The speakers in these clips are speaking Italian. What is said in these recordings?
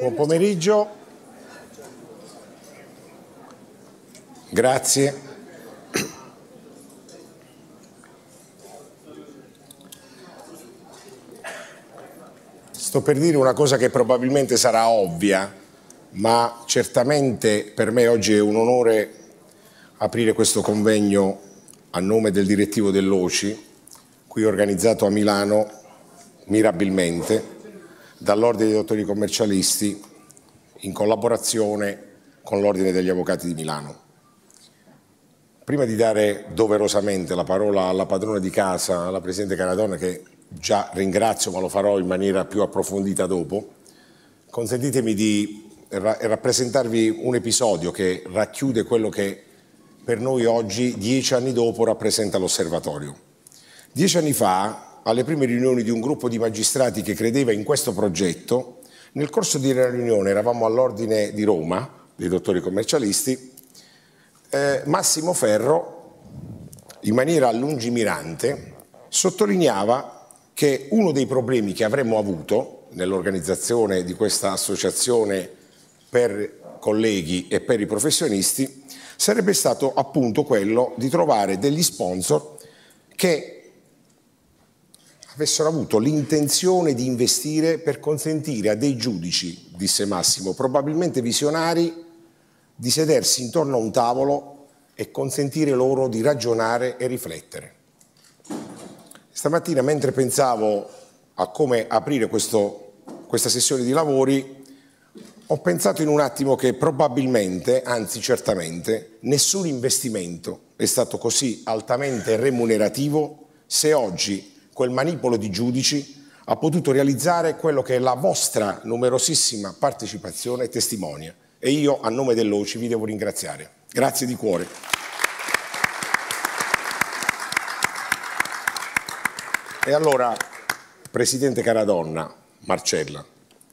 Buon pomeriggio. Grazie. Sto per dire una cosa che probabilmente sarà ovvia, ma certamente per me oggi è un onore aprire questo convegno a nome del direttivo dell'OCI, qui organizzato a Milano mirabilmente dall'Ordine dei Dottori Commercialisti in collaborazione con l'Ordine degli Avvocati di Milano. Prima di dare doverosamente la parola alla padrona di casa, alla Presidente Caradonna, che già ringrazio ma lo farò in maniera più approfondita dopo, consentitemi di ra rappresentarvi un episodio che racchiude quello che per noi oggi, dieci anni dopo, rappresenta l'osservatorio. Dieci anni fa alle prime riunioni di un gruppo di magistrati che credeva in questo progetto, nel corso di una riunione, eravamo all'ordine di Roma, dei dottori commercialisti, eh, Massimo Ferro, in maniera lungimirante, sottolineava che uno dei problemi che avremmo avuto nell'organizzazione di questa associazione per colleghi e per i professionisti sarebbe stato appunto quello di trovare degli sponsor che avessero avuto l'intenzione di investire per consentire a dei giudici, disse Massimo, probabilmente visionari, di sedersi intorno a un tavolo e consentire loro di ragionare e riflettere. Stamattina, mentre pensavo a come aprire questo, questa sessione di lavori, ho pensato in un attimo che probabilmente, anzi certamente, nessun investimento è stato così altamente remunerativo se oggi quel manipolo di giudici ha potuto realizzare quello che la vostra numerosissima partecipazione testimonia. E io a nome dell'OCI vi devo ringraziare. Grazie di cuore. E allora, Presidente cara donna, Marcella,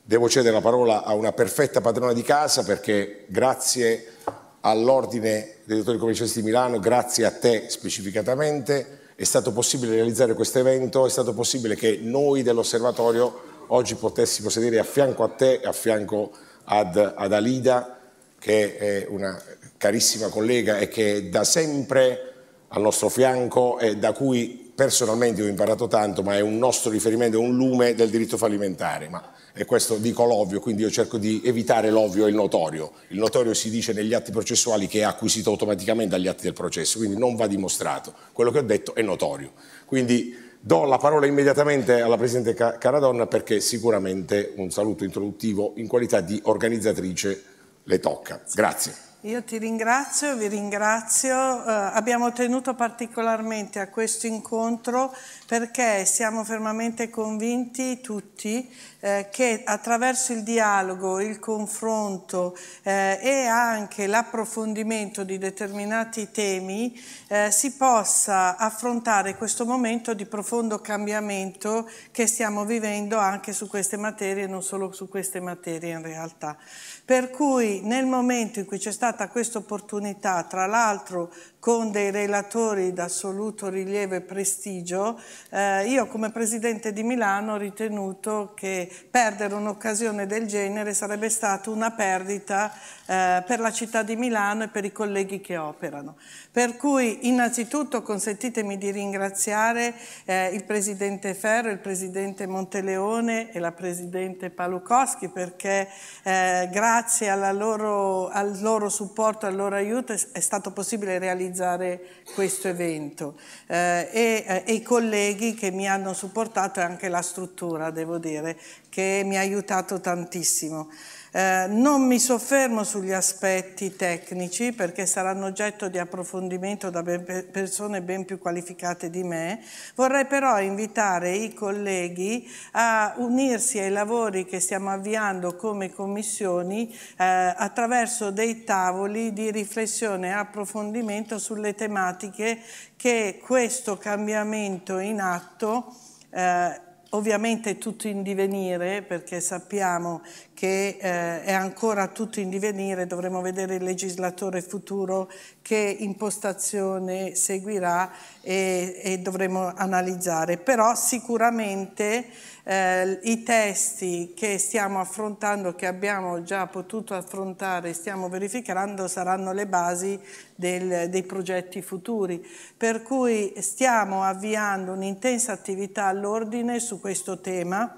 devo cedere la parola a una perfetta padrona di casa perché grazie all'Ordine dei Dottori Commercialisti di Milano, grazie a te specificatamente, è stato possibile realizzare questo evento, è stato possibile che noi dell'osservatorio oggi potessimo sedere a fianco a te, a fianco ad, ad Alida, che è una carissima collega e che è da sempre al nostro fianco e da cui personalmente ho imparato tanto, ma è un nostro riferimento, è un lume del diritto fallimentare. Ma e questo dico l'ovvio, quindi io cerco di evitare l'ovvio e il notorio. Il notorio si dice negli atti processuali che è acquisito automaticamente dagli atti del processo, quindi non va dimostrato. Quello che ho detto è notorio. Quindi do la parola immediatamente alla Presidente Caradonna perché sicuramente un saluto introduttivo in qualità di organizzatrice le tocca. Grazie. Io ti ringrazio, vi ringrazio. Eh, abbiamo tenuto particolarmente a questo incontro perché siamo fermamente convinti tutti eh, che attraverso il dialogo, il confronto eh, e anche l'approfondimento di determinati temi eh, si possa affrontare questo momento di profondo cambiamento che stiamo vivendo anche su queste materie, non solo su queste materie in realtà. Per cui nel momento in cui c'è stata questa opportunità, tra l'altro con dei relatori d'assoluto rilievo e prestigio, eh, io come Presidente di Milano ho ritenuto che perdere un'occasione del genere sarebbe stata una perdita eh, per la città di Milano e per i colleghi che operano. Per cui innanzitutto consentitemi di ringraziare eh, il Presidente Ferro, il Presidente Monteleone e la Presidente Palukowski perché eh, grazie loro, al loro supporto, al loro aiuto è, è stato possibile realizzare organizzare questo evento eh, e, eh, e, i colleghi che mi hanno supportato e anche la struttura, devo dire, che mi ha aiutato tantissimo. Eh, non mi soffermo sugli aspetti tecnici perché saranno oggetto di approfondimento da ben persone ben più qualificate di me, vorrei però invitare i colleghi a unirsi ai lavori che stiamo avviando come commissioni eh, attraverso dei tavoli di riflessione e approfondimento sulle tematiche che questo cambiamento in atto eh, Ovviamente tutto in divenire, perché sappiamo che eh, è ancora tutto in divenire, dovremo vedere il legislatore futuro che impostazione seguirà e, e dovremo analizzare. Però sicuramente eh, i testi che stiamo affrontando, che abbiamo già potuto affrontare, stiamo verificando, saranno le basi del, dei progetti futuri. Per cui stiamo avviando un'intensa attività all'ordine su questo tema,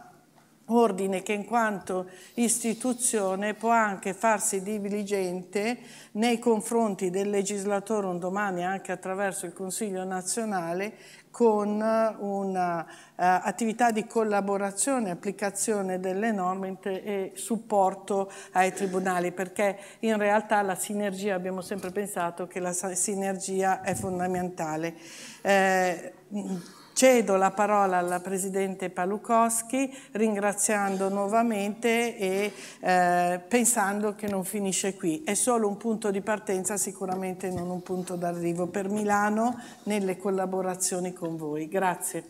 ordine che in quanto istituzione può anche farsi diligente nei confronti del legislatore un domani anche attraverso il Consiglio nazionale con un'attività eh, uh, di collaborazione, applicazione delle norme e supporto ai tribunali, perché in realtà la sinergia, abbiamo sempre pensato che la sinergia è fondamentale. Eh, Cedo la parola alla Presidente Palukowski ringraziando nuovamente e eh, pensando che non finisce qui. È solo un punto di partenza, sicuramente non un punto d'arrivo per Milano nelle collaborazioni con voi. Grazie.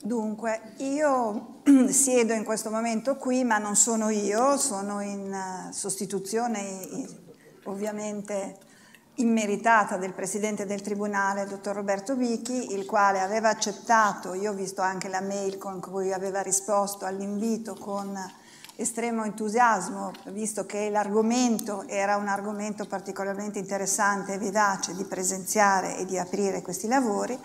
Dunque, io siedo in questo momento qui, ma non sono io, sono in eh, sostituzione ovviamente immeritata del presidente del tribunale, dottor Roberto Vichi, il quale aveva accettato, io ho visto anche la mail con cui aveva risposto all'invito con estremo entusiasmo, visto che l'argomento era un argomento particolarmente interessante e vivace di presenziare e di aprire questi lavori,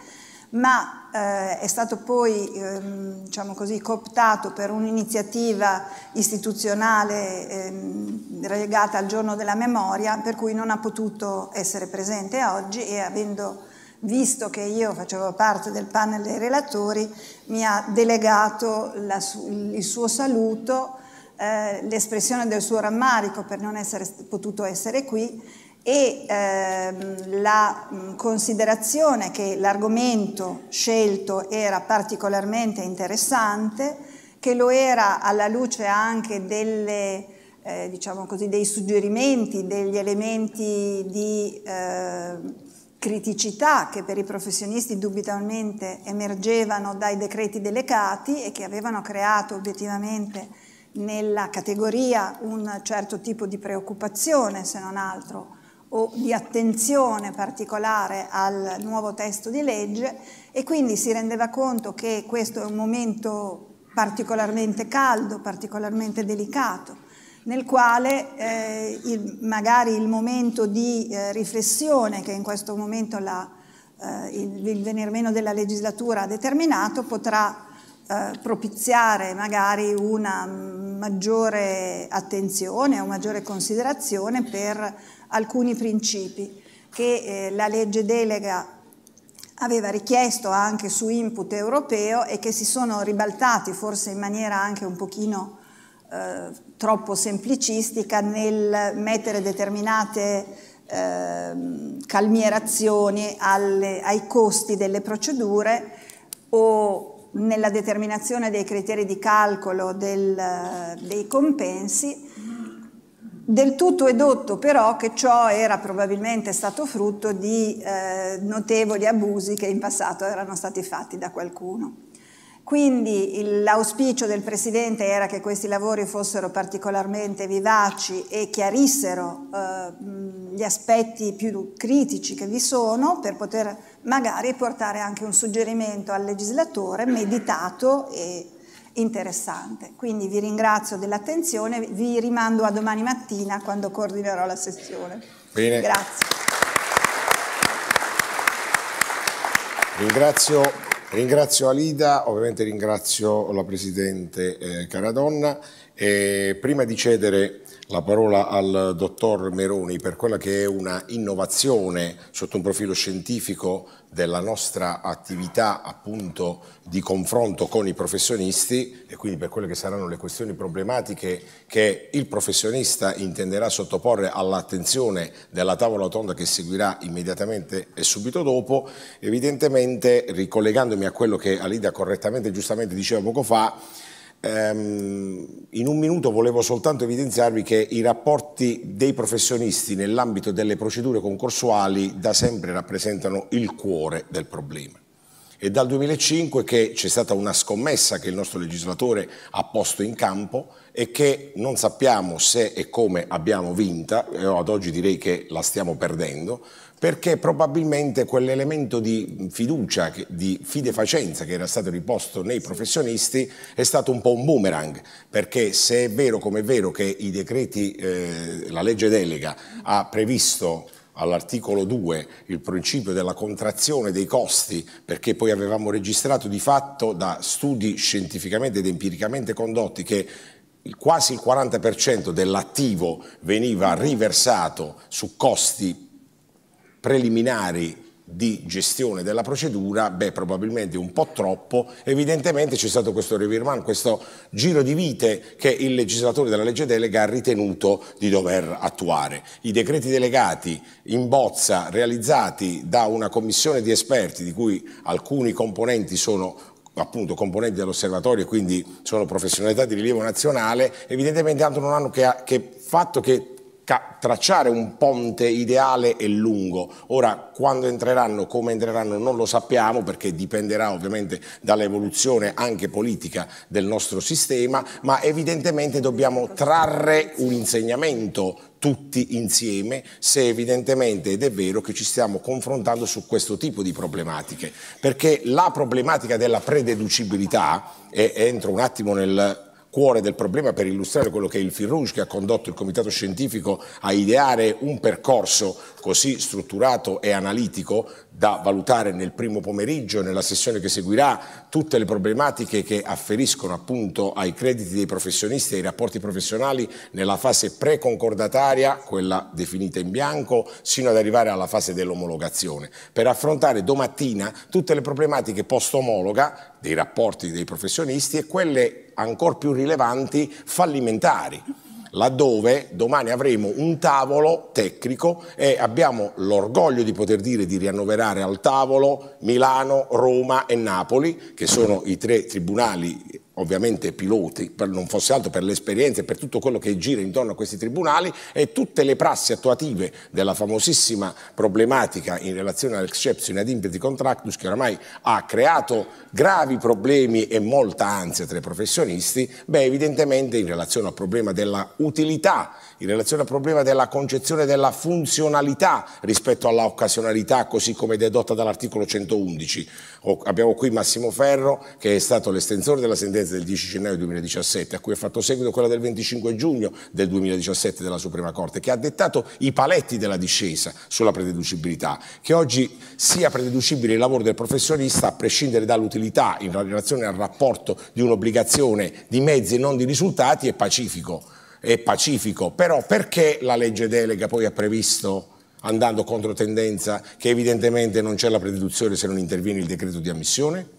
ma eh, è stato poi ehm, diciamo così, cooptato per un'iniziativa istituzionale ehm, relegata al giorno della memoria, per cui non ha potuto essere presente oggi e avendo visto che io facevo parte del panel dei relatori, mi ha delegato la, il suo saluto, eh, l'espressione del suo rammarico per non essere potuto essere qui e ehm, la mh, mm, considerazione che l'argomento scelto era particolarmente interessante, che lo era alla luce anche delle, eh, diciamo così, dei suggerimenti, degli elementi di eh, criticità che per i professionisti dubitabilmente emergevano dai decreti delegati e che avevano creato obiettivamente nella categoria un certo tipo di preoccupazione, se non altro o di attenzione particolare al nuovo testo di legge e quindi si rendeva conto che questo è un momento particolarmente caldo, particolarmente delicato, nel quale eh, il, magari il momento di eh, riflessione che in questo momento la, eh, il, il venir meno della legislatura ha determinato potrà eh, propiziare magari una maggiore attenzione, o maggiore considerazione per alcuni principi che eh, la legge delega aveva richiesto anche su input europeo e che si sono ribaltati forse in maniera anche un pochino eh, troppo semplicistica nel mettere determinate eh, calmierazioni alle, ai costi delle procedure o nella determinazione dei criteri di calcolo del, eh, dei compensi del tutto edotto però che ciò era probabilmente stato frutto di eh, notevoli abusi che in passato erano stati fatti da qualcuno. Quindi l'auspicio del Presidente era che questi lavori fossero particolarmente vivaci e chiarissero eh, gli aspetti più critici che vi sono per poter magari portare anche un suggerimento al legislatore meditato e interessante. Quindi vi ringrazio dell'attenzione, vi rimando a domani mattina quando coordinerò la sessione. Bene. Grazie. Ringrazio, ringrazio Alida, ovviamente ringrazio la Presidente eh, Caradonna. E prima di cedere la parola al dottor Meroni per quella che è una innovazione sotto un profilo scientifico della nostra attività appunto di confronto con i professionisti e quindi per quelle che saranno le questioni problematiche che il professionista intenderà sottoporre all'attenzione della tavola tonda che seguirà immediatamente e subito dopo, evidentemente ricollegandomi a quello che Alida correttamente e giustamente diceva poco fa, Ehm, in un minuto volevo soltanto evidenziarvi che i rapporti dei professionisti nell'ambito delle procedure concorsuali da sempre rappresentano il cuore del problema. È dal 2005 che c'è stata una scommessa che il nostro legislatore ha posto in campo e che non sappiamo se e come abbiamo vinta, ad oggi direi che la stiamo perdendo, perché probabilmente quell'elemento di fiducia, di fidefacenza che era stato riposto nei professionisti è stato un po' un boomerang, perché se è vero come è vero che i decreti, eh, la legge delega ha previsto all'articolo 2 il principio della contrazione dei costi, perché poi avevamo registrato di fatto da studi scientificamente ed empiricamente condotti che quasi il 40% dell'attivo veniva riversato su costi preliminari di gestione della procedura, beh probabilmente un po' troppo, evidentemente c'è stato questo revirman, questo giro di vite che il legislatore della legge delega ha ritenuto di dover attuare. I decreti delegati in bozza realizzati da una commissione di esperti di cui alcuni componenti sono appunto componenti dell'osservatorio e quindi sono professionalità di rilievo nazionale, evidentemente altro non hanno che, che fatto che tracciare un ponte ideale e lungo. Ora, quando entreranno, come entreranno, non lo sappiamo perché dipenderà ovviamente dall'evoluzione anche politica del nostro sistema, ma evidentemente dobbiamo trarre un insegnamento tutti insieme se evidentemente ed è vero che ci stiamo confrontando su questo tipo di problematiche perché la problematica della prededucibilità e entro un attimo nel cuore del problema per illustrare quello che è il Firouge che ha condotto il comitato scientifico a ideare un percorso così strutturato e analitico da valutare nel primo pomeriggio, nella sessione che seguirà, tutte le problematiche che afferiscono appunto ai crediti dei professionisti e ai rapporti professionali nella fase preconcordataria, quella definita in bianco, sino ad arrivare alla fase dell'omologazione, per affrontare domattina tutte le problematiche post-omologa dei rapporti dei professionisti e quelle ancora più rilevanti fallimentari laddove domani avremo un tavolo tecnico e abbiamo l'orgoglio di poter dire di riannoverare al tavolo Milano, Roma e Napoli, che sono i tre tribunali ovviamente piloti, per, non fosse altro per l'esperienza e per tutto quello che gira intorno a questi tribunali e tutte le prassi attuative della famosissima problematica in relazione all'exception inadimpienti contractus che oramai ha creato gravi problemi e molta ansia tra i professionisti, beh evidentemente in relazione al problema della utilità, in relazione al problema della concezione della funzionalità rispetto alla occasionalità così come dedotta dall'articolo 111. Abbiamo qui Massimo Ferro che è stato l'estensore della sentenza sentenza del 10 gennaio 2017, a cui ha fatto seguito quella del 25 giugno del 2017 della Suprema Corte, che ha dettato i paletti della discesa sulla prededucibilità, che oggi sia prededucibile il lavoro del professionista a prescindere dall'utilità in relazione al rapporto di un'obbligazione di mezzi e non di risultati è pacifico, è pacifico. Però perché la legge delega poi ha previsto andando contro tendenza che evidentemente non c'è la prededuzione se non interviene il decreto di ammissione?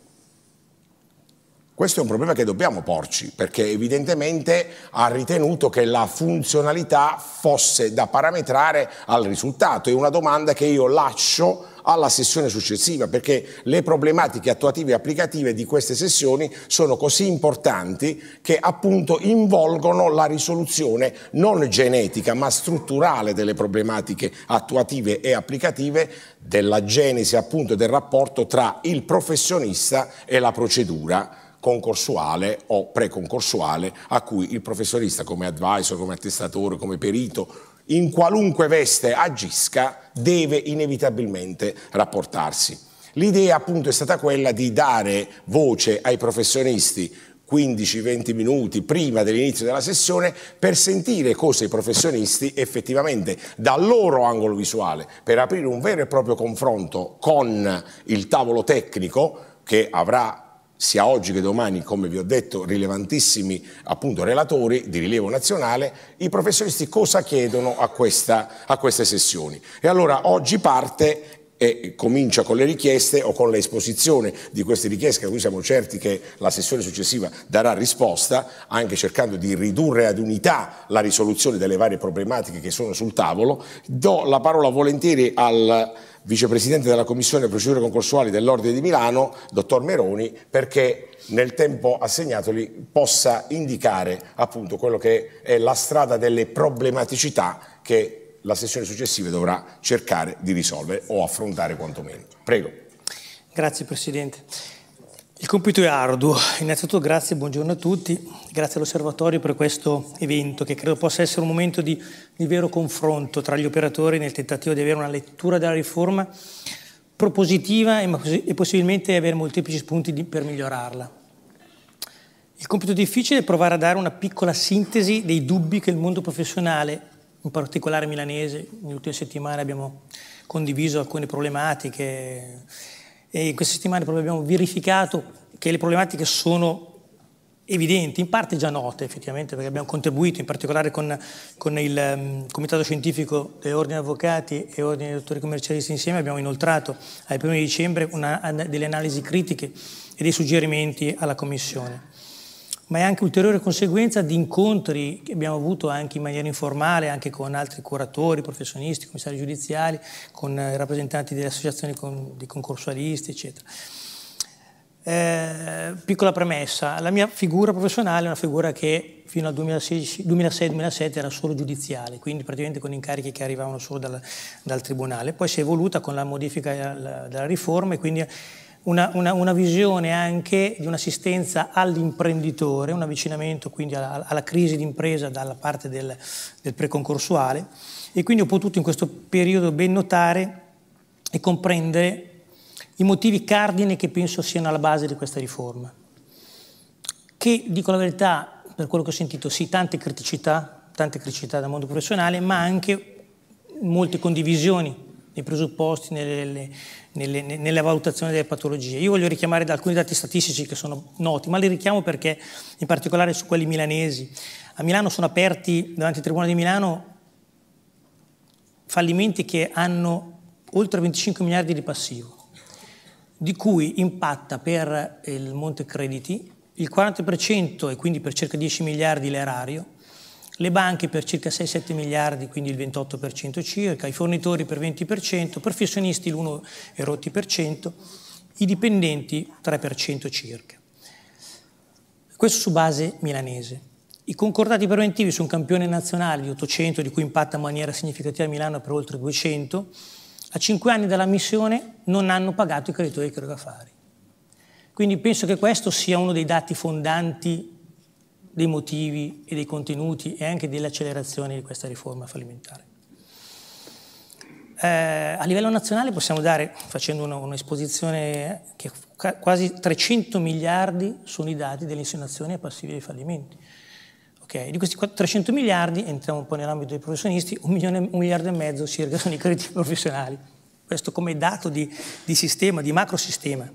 Questo è un problema che dobbiamo porci, perché evidentemente ha ritenuto che la funzionalità fosse da parametrare al risultato. È una domanda che io lascio alla sessione successiva, perché le problematiche attuative e applicative di queste sessioni sono così importanti che appunto involgono la risoluzione non genetica ma strutturale delle problematiche attuative e applicative della genesi appunto del rapporto tra il professionista e la procedura concorsuale o preconcorsuale a cui il professionista come advisor, come attestatore, come perito, in qualunque veste agisca, deve inevitabilmente rapportarsi. L'idea appunto è stata quella di dare voce ai professionisti 15-20 minuti prima dell'inizio della sessione per sentire cosa i professionisti effettivamente dal loro angolo visuale, per aprire un vero e proprio confronto con il tavolo tecnico che avrà sia oggi che domani, come vi ho detto, rilevantissimi appunto, relatori di rilievo nazionale, i professionisti cosa chiedono a, questa, a queste sessioni. E allora oggi parte e comincia con le richieste o con l'esposizione di queste richieste, a cui siamo certi che la sessione successiva darà risposta, anche cercando di ridurre ad unità la risoluzione delle varie problematiche che sono sul tavolo. Do la parola volentieri al vicepresidente della Commissione Procedure Concorsuali dell'Ordine di Milano, dottor Meroni, perché nel tempo assegnatoli possa indicare appunto quello che è la strada delle problematicità che la sessione successiva dovrà cercare di risolvere o affrontare quantomeno. Prego. Grazie Presidente. Il compito è arduo. Innanzitutto grazie, e buongiorno a tutti, grazie all'osservatorio per questo evento che credo possa essere un momento di, di, vero confronto tra gli operatori nel tentativo di avere una lettura della riforma propositiva e, e possibilmente avere molteplici spunti di, per migliorarla. Il compito difficile è provare a dare una piccola sintesi dei dubbi che il mondo professionale, in particolare milanese, nelle ultime settimane abbiamo condiviso alcune problematiche e in queste settimane proprio abbiamo verificato che le problematiche sono evidenti, in parte già note effettivamente, perché abbiamo contribuito in particolare con, con il um, Comitato Scientifico Ordini Avvocati e Ordini dei Dottori Commercialisti insieme, abbiamo inoltrato al 1 dicembre una, delle analisi critiche e dei suggerimenti alla Commissione ma è anche ulteriore conseguenza di incontri che abbiamo avuto anche in maniera informale, anche con altri curatori, professionisti, commissari giudiziari, con eh, rappresentanti delle associazioni di concorsualisti, eccetera. Eh, piccola premessa, la mia figura professionale è una figura che fino al 2006-2007 era solo giudiziale, quindi praticamente con incarichi che arrivavano solo dal, dal Tribunale, poi si è evoluta con la modifica della, della riforma e quindi una, una, una, visione anche di un'assistenza all'imprenditore, un avvicinamento quindi alla, alla crisi d'impresa dalla parte del, del preconcorsuale e quindi ho potuto in questo periodo ben notare e comprendere i motivi cardine che penso siano alla base di questa riforma, che dico la verità, per quello che ho sentito, sì, tante criticità, tante criticità dal mondo professionale, ma anche molte condivisioni nei presupposti, nelle, nelle, nelle, valutazioni delle patologie. Io voglio richiamare da alcuni dati statistici che sono noti, ma li richiamo perché in particolare su quelli milanesi. A Milano sono aperti davanti al Tribunale di Milano fallimenti che hanno oltre 25 miliardi di passivo, di cui impatta per eh, il Monte Crediti il 40% e quindi per circa 10 miliardi l'erario, le banche per circa 6-7 miliardi, quindi il 28% circa, i fornitori per 20%, professionisti per l'1,8%, i dipendenti 3% circa. Questo su base milanese. I concordati preventivi su un campione nazionale di 800, di cui impatta in maniera significativa Milano per oltre 200, a 5 anni dalla missione non hanno pagato i creditori crocafari. Quindi penso che questo sia uno dei dati fondanti dei motivi e dei contenuti e anche dell'accelerazione di questa riforma fallimentare. Eh, a livello nazionale possiamo dare, facendo un'esposizione, che quasi 300 miliardi sono i dati delle insinuazioni a passivi dei fallimenti. Okay. Di questi 300 miliardi, entriamo un po' nell'ambito dei professionisti, un, milione, un miliardo e mezzo circa sono i crediti professionali. Questo come dato di, di sistema, di macrosistema.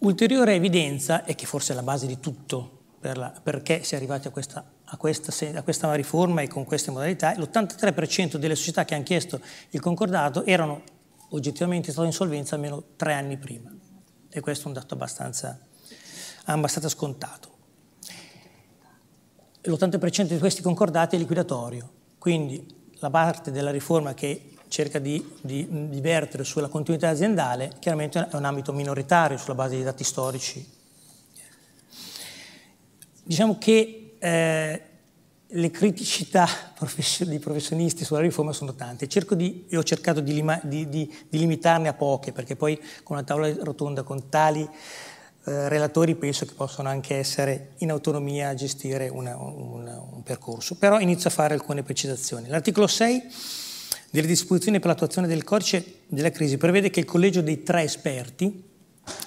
Ulteriore evidenza, e che forse è la base di tutto per la, perché si è arrivati a questa, a, questa, a questa, riforma e con queste modalità, l'83% delle società che hanno chiesto il concordato erano oggettivamente state in solvenza almeno tre anni prima. E questo è un dato abbastanza, abbastanza scontato. L'80% di questi concordati è liquidatorio, quindi la parte della riforma che cerca di, di, di vertere sulla continuità aziendale, chiaramente è un ambito minoritario sulla base di dati storici. Diciamo che eh, le criticità dei professionisti sulla riforma sono tante. Di, ho cercato di, lima, di, di, limitarne a poche, perché poi con una tavola rotonda, con tali eh, relatori, penso che possono anche essere in autonomia a gestire una, una, un percorso. Però inizio a fare alcune precisazioni. L'articolo 6 delle disposizioni per l'attuazione del codice della crisi prevede che il collegio dei tre esperti,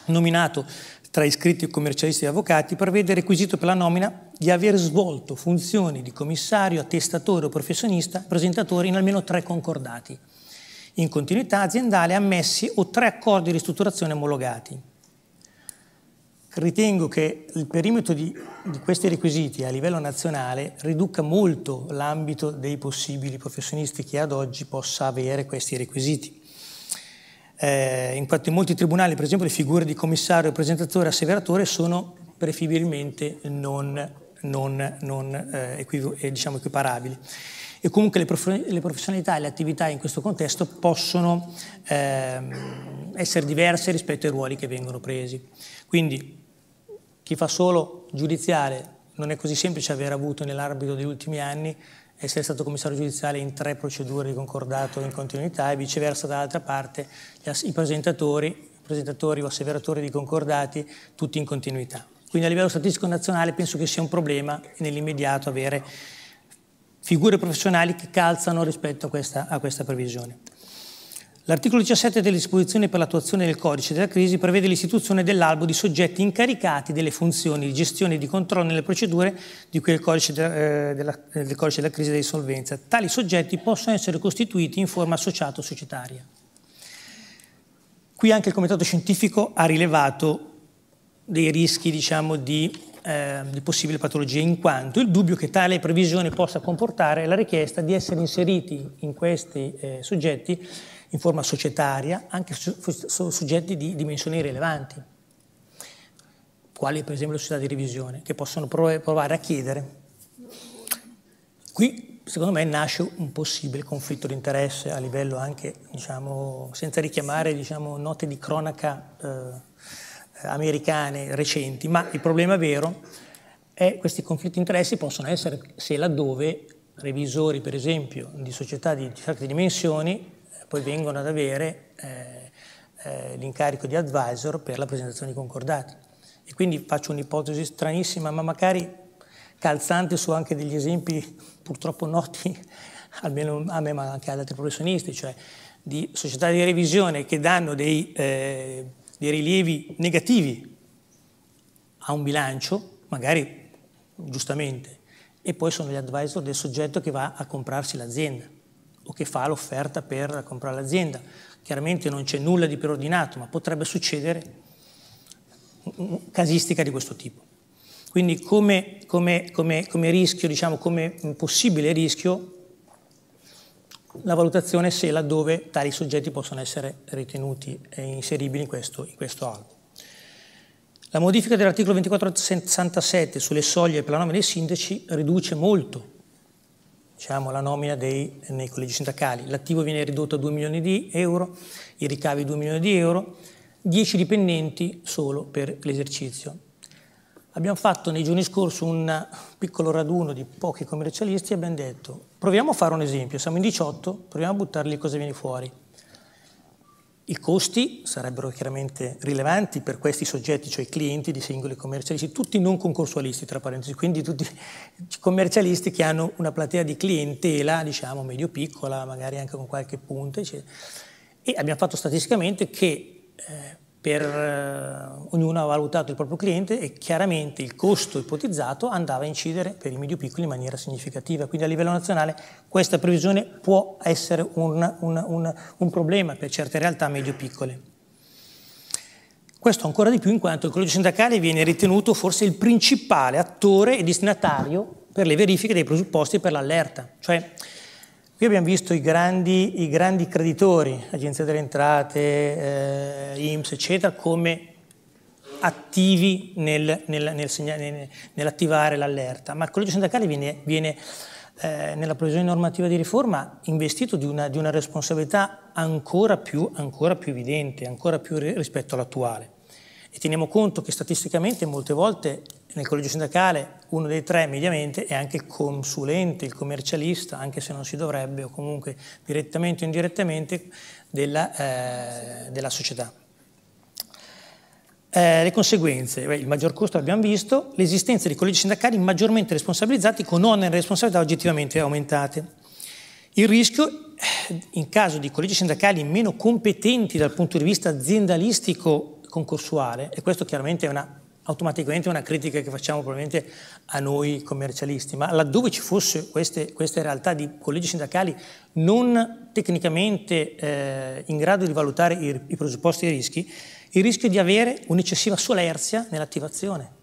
nominato tra iscritti commercialisti e avvocati, prevede il requisito per la nomina di aver svolto funzioni di commissario, attestatore o professionista, presentatore in almeno tre concordati in continuità aziendale ammessi o tre accordi di ristrutturazione omologati ritengo che il perimetro di, di, questi requisiti a livello nazionale riduca molto l'ambito dei possibili professionisti che ad oggi possa avere questi requisiti. Eh, in quanto in molti tribunali, per esempio, le figure di commissario, presentatore e asseveratore sono preferibilmente non, non, non eh, equivo, eh, diciamo equiparabili. E comunque le, prof le, professionalità e le attività in questo contesto possono ehm, essere diverse rispetto ai ruoli che vengono presi. Quindi fa solo giudiziale, non è così semplice aver avuto nell'arbitro degli ultimi anni essere stato commissario giudiziale in tre procedure di concordato in continuità e viceversa dall'altra parte i presentatori, presentatori o asseveratori di concordati tutti in continuità. Quindi a livello statistico nazionale penso che sia un problema nell'immediato avere figure professionali che calzano rispetto a questa, a questa previsione. L'articolo 17 delle disposizioni per l'attuazione del codice della crisi prevede l'istituzione dell'albo di soggetti incaricati delle funzioni di gestione e di controllo nelle procedure di cui è il codice, de, eh, della, eh, del codice della crisi e solvenza. Tali soggetti possono essere costituiti in forma associata o societaria. Qui anche il comitato scientifico ha rilevato dei rischi diciamo, di, eh, di possibili patologie, in quanto il dubbio che tale previsione possa comportare è la richiesta di essere inseriti in questi eh, soggetti in forma societaria anche su, su soggetti di dimensioni rilevanti, quali per esempio le società di revisione, che possono provare a chiedere. Qui secondo me nasce un possibile conflitto di interesse a livello anche, diciamo, senza richiamare diciamo, note di cronaca eh, americane recenti, ma il problema vero è che questi conflitti di interessi possono essere se laddove revisori, per esempio, di società di certe dimensioni poi vengono ad avere eh, eh, l'incarico di advisor per la presentazione di concordati. E quindi faccio un'ipotesi stranissima, ma magari calzante su anche degli esempi purtroppo noti, almeno a me ma anche ad altri professionisti, cioè di società di revisione che danno dei, eh, dei rilievi negativi a un bilancio, magari giustamente, e poi sono gli advisor del soggetto che va a comprarsi l'azienda o che fa l'offerta per comprare l'azienda. Chiaramente non c'è nulla di preordinato, ma potrebbe succedere casistica di questo tipo. Quindi come, come, come, come rischio, diciamo come possibile rischio, la valutazione se laddove tali soggetti possono essere ritenuti e inseribili in questo, in questo albo. La modifica dell'articolo 2467 sulle soglie per la nomina dei sindaci riduce molto diciamo, la nomina dei, nei collegi sindacali. L'attivo viene ridotto a 2 milioni di euro, i ricavi 2 milioni di euro, 10 dipendenti solo per l'esercizio. Abbiamo fatto nei giorni scorsi un piccolo raduno di pochi commercialisti e abbiamo detto proviamo a fare un esempio, siamo in 18, proviamo a buttarli cosa viene fuori. I costi sarebbero chiaramente rilevanti per questi soggetti, cioè i clienti di singoli commercialisti, tutti non concorsualisti tra parentesi, quindi tutti commercialisti che hanno una platea di clientela, diciamo, medio-piccola, magari anche con qualche punta, eccetera. E abbiamo fatto statisticamente che eh, per, eh, ognuno ha valutato il proprio cliente e chiaramente il costo ipotizzato andava a incidere per i medio piccoli in maniera significativa. Quindi a livello nazionale questa previsione può essere un, un, un, un problema per certe realtà medio piccole. Questo ancora di più in quanto il collegio sindacale viene ritenuto forse il principale attore e destinatario per le verifiche dei presupposti per l'allerta. Cioè, Qui abbiamo visto i grandi, i grandi creditori, agenzie delle Entrate, eh, IMSS, eccetera, come attivi nel, nel, nel segnale, nell'attivare l'allerta, ma il Collegio Sindacale viene, viene eh, nella previsione normativa di riforma investito di una, di una responsabilità ancora più, ancora più, evidente, ancora più rispetto all'attuale. E teniamo conto che statisticamente molte volte nel collegio sindacale uno dei tre mediamente è anche il consulente, il commercialista, anche se non si dovrebbe, o comunque direttamente o indirettamente, della, eh, della società. Eh, le conseguenze, beh, il maggior costo l'abbiamo visto, l'esistenza di collegi sindacali maggiormente responsabilizzati con onere e responsabilità oggettivamente aumentate. Il rischio, eh, in caso di collegi sindacali meno competenti dal punto di vista aziendalistico concorsuale, e questo chiaramente è una, automaticamente una critica che facciamo probabilmente a noi commercialisti, ma laddove ci fossero queste, queste, realtà di collegi sindacali non tecnicamente eh, in grado di valutare i, i presupposti e i rischi, il rischio di avere un'eccessiva solerzia nell'attivazione.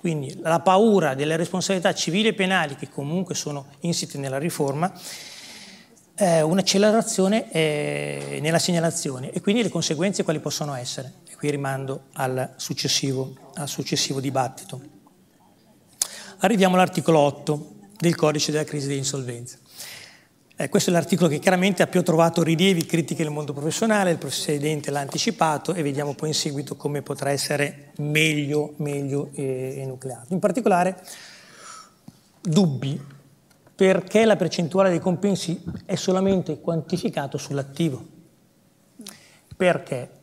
Quindi la paura delle responsabilità civili e penali che comunque sono insite nella riforma eh, un'accelerazione eh, nella segnalazione e quindi le conseguenze quali possono essere qui rimando al successivo, al successivo dibattito. Arriviamo all'articolo 8 del codice della crisi di insolvenza. Eh, questo è l'articolo che chiaramente ha più trovato rilievi, critiche nel mondo professionale, il Presidente l'ha anticipato e vediamo poi in seguito come potrà essere meglio, meglio eh, enucleato. In particolare dubbi perché la percentuale dei compensi è solamente quantificato sull'attivo. Perché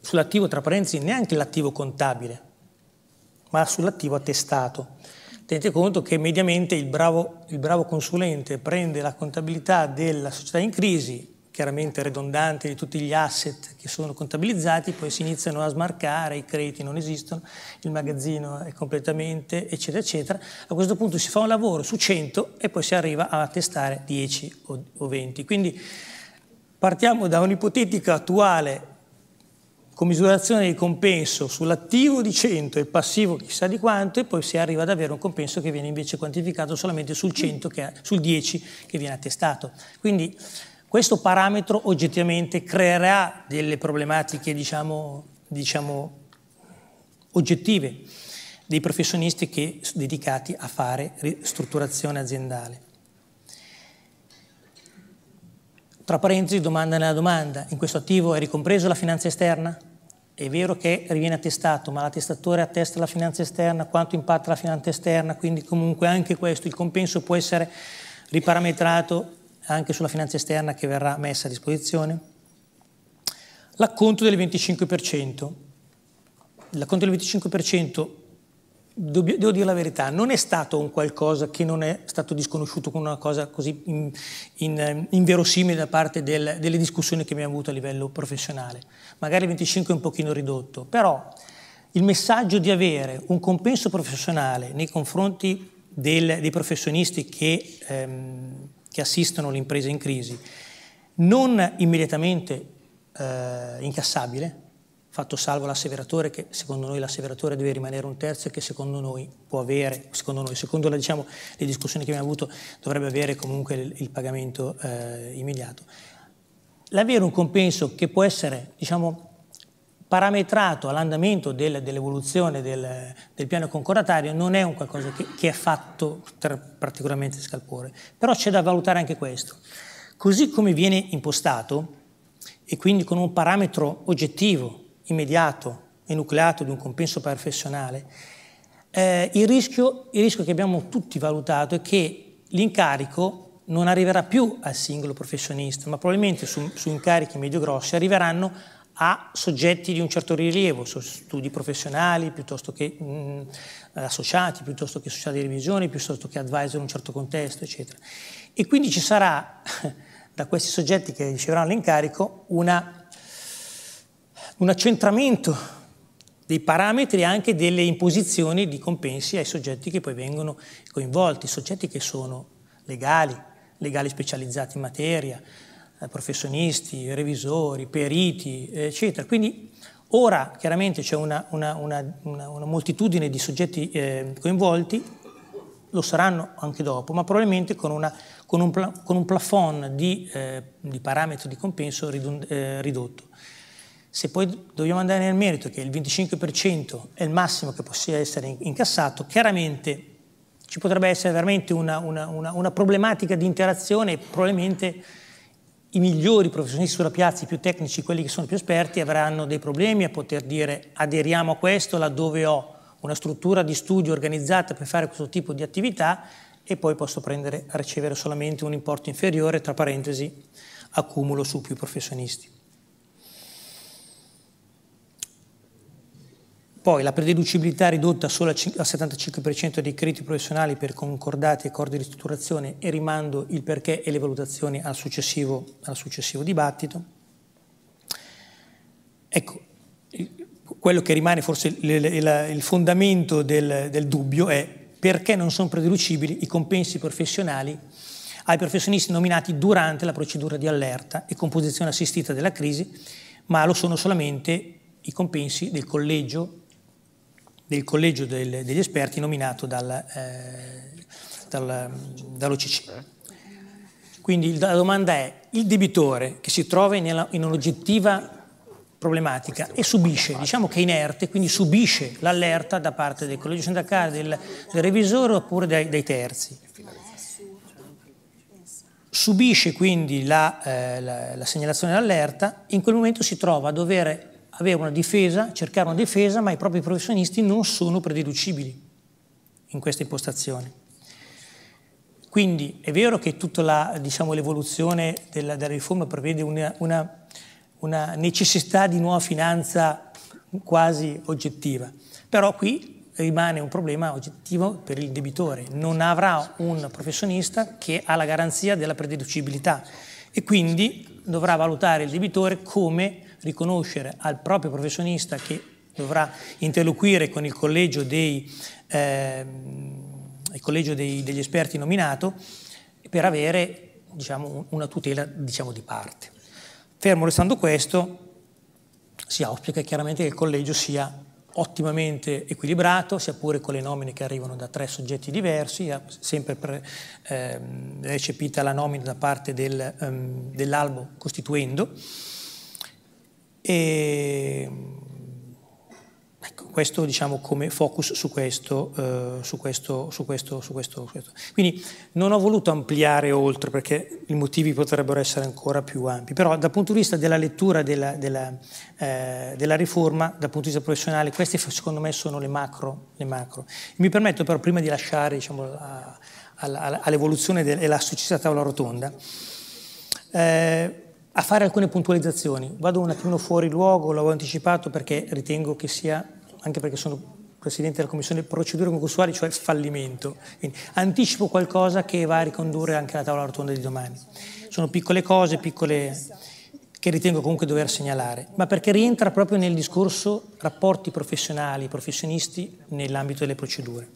sull'attivo tra parentesi neanche l'attivo contabile, ma sull'attivo attestato. Tenete conto che mediamente il bravo, il bravo consulente prende la contabilità della società in crisi, chiaramente ridondante di tutti gli asset che sono contabilizzati, poi si iniziano a smarcare, i crediti non esistono, il magazzino è completamente, eccetera, eccetera. A questo punto si fa un lavoro su 100 e poi si arriva a testare 10 o 20. Quindi partiamo da un'ipotetica attuale commisurazione di compenso sull'attivo di 100 e passivo chissà di quanto e poi si arriva ad avere un compenso che viene invece quantificato solamente sul, 100 che, è, sul 10 che viene attestato. Quindi questo parametro oggettivamente creerà delle problematiche diciamo, diciamo oggettive dei professionisti che sono dedicati a fare ristrutturazione aziendale. Tra parentesi, domanda nella domanda, in questo attivo è ricompreso la finanza esterna? È vero che viene attestato, ma l'attestatore attesta la finanza esterna, quanto impatta la finanza esterna, quindi comunque anche questo, il compenso può essere riparametrato anche sulla finanza esterna che verrà messa a disposizione. L'acconto del 25%. L'acconto del 25% devo dire la verità, non è stato un qualcosa che non è stato disconosciuto come una cosa così in, in, eh, inverosimile da parte del, delle discussioni che abbiamo avuto a livello professionale. Magari 25 è un pochino ridotto, però il messaggio di avere un compenso professionale nei confronti del, dei professionisti che, ehm, che assistono le imprese in crisi non immediatamente eh, incassabile, fatto salvo l'asseveratore che secondo noi l'asseveratore deve rimanere un terzo e che secondo noi può avere, secondo, noi, secondo la, diciamo, le discussioni che abbiamo avuto, dovrebbe avere comunque il, il pagamento eh, immediato. L'avere un compenso che può essere diciamo, parametrato all'andamento del, dell'evoluzione del, del, piano concordatario non è un qualcosa che, che è fatto particolarmente scalpore, però c'è da valutare anche questo. Così come viene impostato, e quindi con un parametro oggettivo immediato e nucleato di un compenso professionale, eh, il, rischio, il rischio che abbiamo tutti valutato è che l'incarico non arriverà più al singolo professionista, ma probabilmente su, su incarichi medio-grossi arriveranno a soggetti di un certo rilievo, studi professionali piuttosto che mh, mm, associati, piuttosto che società di revisione, piuttosto che advisor in un certo contesto, eccetera. E quindi ci sarà da questi soggetti che riceveranno l'incarico una un accentramento dei parametri e anche delle imposizioni di compensi ai soggetti che poi vengono coinvolti, soggetti che sono legali, legali specializzati in materia, eh, professionisti, revisori, periti, eccetera. Quindi ora chiaramente c'è una, una, una, una, moltitudine di soggetti eh, coinvolti, lo saranno anche dopo, ma probabilmente con, con un, con un plafond di, eh, di parametri di compenso eh, ridotto. Se poi dobbiamo andare nel merito che il 25% è il massimo che possa essere incassato, chiaramente ci potrebbe essere veramente una, una, una, una problematica di interazione e probabilmente i migliori professionisti sulla piazza, i più tecnici, quelli che sono più esperti, avranno dei problemi a poter dire aderiamo a questo laddove ho una struttura di studio organizzata per fare questo tipo di attività e poi posso prendere, ricevere solamente un importo inferiore, tra parentesi, accumulo su più professionisti. Poi la prededucibilità ridotta solo al 75% dei crediti professionali per concordati accordi di ristrutturazione e rimando il perché e le valutazioni al successivo, al successivo dibattito. Ecco, quello che rimane forse il, fondamento del, del dubbio è perché non sono prededucibili i compensi professionali ai professionisti nominati durante la procedura di allerta e composizione assistita della crisi, ma lo sono solamente i compensi del collegio del collegio del, degli esperti nominato dal, eh, dal, dall'OCC. Quindi la domanda è, il debitore che si trova in, in un'oggettiva problematica e subisce, diciamo che è inerte, quindi subisce l'allerta da parte del collegio sindacale, del, del revisore oppure dai, dai, terzi. Subisce quindi la, eh, la, la segnalazione dell'allerta, in quel momento si trova a dover avere una difesa, cercare una difesa, ma i propri professionisti non sono prededucibili in questa impostazione. Quindi è vero che tutta diciamo, l'evoluzione diciamo, della, della, riforma prevede una, una, una, necessità di nuova finanza quasi oggettiva, però qui rimane un problema oggettivo per il debitore, non avrà un professionista che ha la garanzia della prededucibilità e quindi dovrà valutare il debitore come riconoscere al proprio professionista che dovrà interloquire con il collegio, dei, eh, il collegio dei, degli esperti nominato per avere diciamo, una tutela diciamo, di parte. Fermo restando questo, si auspica chiaramente che il collegio sia ottimamente equilibrato, sia pure con le nomine che arrivano da tre soggetti diversi, sempre per, eh, recepita la nomina da parte del, um, dell'albo costituendo. E, ecco, questo diciamo come focus su questo, eh, su, questo, su, questo, su questo, su questo. Quindi non ho voluto ampliare oltre perché i motivi potrebbero essere ancora più ampi, però dal punto di vista della lettura della, della, eh, della riforma, dal punto di vista professionale, queste secondo me sono le macro. Le macro. Mi permetto però prima di lasciare diciamo, all'evoluzione e alla successiva tavola rotonda, eh, a fare alcune puntualizzazioni. Vado un attimino fuori luogo, l'avevo anticipato perché ritengo che sia, anche perché sono Presidente della Commissione Procedure Concursuali, cioè fallimento. Quindi anticipo qualcosa che va a ricondurre anche alla tavola rotonda di domani. Sono piccole cose, piccole che ritengo comunque dover segnalare, ma perché rientra proprio nel discorso rapporti professionali, professionisti nell'ambito delle procedure.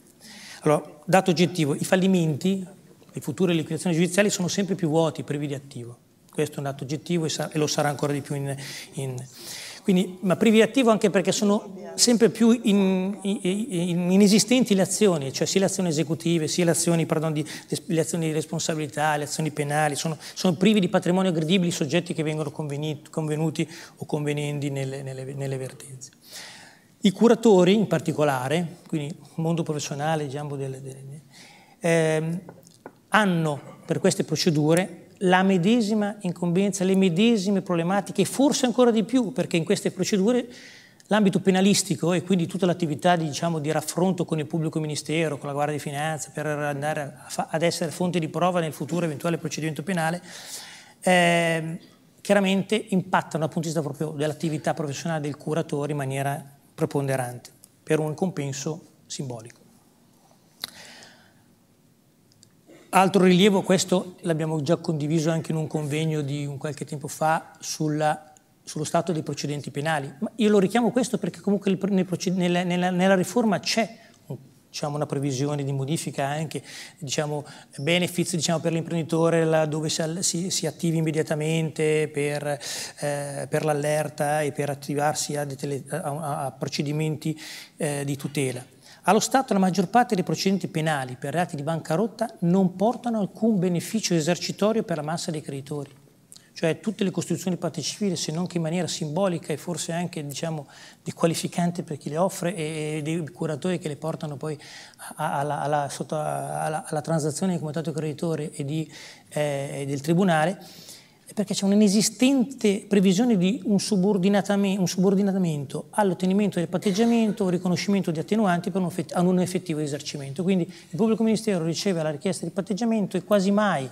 Allora, dato oggettivo, i fallimenti, le future liquidazioni giudiziali sono sempre più vuoti, privi di attivo questo è un dato oggettivo e lo sarà ancora di più in, in quindi, ma priviattivo anche perché sono sempre più in, in, inesistenti le azioni, cioè sia le azioni esecutive, sia le azioni, pardon, di, le azioni di, responsabilità, le azioni penali, sono, sono privi di patrimonio aggredibile i soggetti che vengono convenuti, convenuti o convenendi nelle, nelle, nelle vertenze. I curatori in particolare, quindi mondo professionale, diciamo, delle, delle, eh, hanno per queste procedure la medesima incombenza, le medesime problematiche, forse ancora di più, perché in queste procedure l'ambito penalistico e quindi tutta l'attività diciamo, di raffronto con il pubblico ministero, con la Guardia di Finanza, per andare ad essere fonte di prova nel futuro eventuale procedimento penale, eh, chiaramente impattano dal punto di vista proprio dell'attività professionale del curatore in maniera preponderante, per un compenso simbolico. Altro rilievo, questo l'abbiamo già condiviso anche in un convegno di un qualche tempo fa sulla, sullo stato dei procedenti penali. Ma io lo richiamo questo perché comunque nella, nella, nella riforma c'è diciamo, una previsione di modifica anche, diciamo, benefits diciamo, per l'imprenditore dove si, si, attivi immediatamente per, eh, per l'allerta e per attivarsi a, a, a procedimenti eh, di tutela. Allo Stato la maggior parte dei procedimenti penali per reati di bancarotta non portano alcun beneficio esercitorio per la massa dei creditori. Cioè tutte le costituzioni di parte civile, se non che in maniera simbolica e forse anche diciamo, qualificante per chi le offre e, e dei curatori che le portano poi alla, alla, alla, alla transazione del comitato creditore e di, eh, del tribunale, perché c'è un'inesistente previsione di un, un subordinamento all'ottenimento del patteggiamento o riconoscimento di attenuanti per un, ad un effettivo risarcimento. Quindi il pubblico ministero riceve la richiesta di patteggiamento e quasi mai,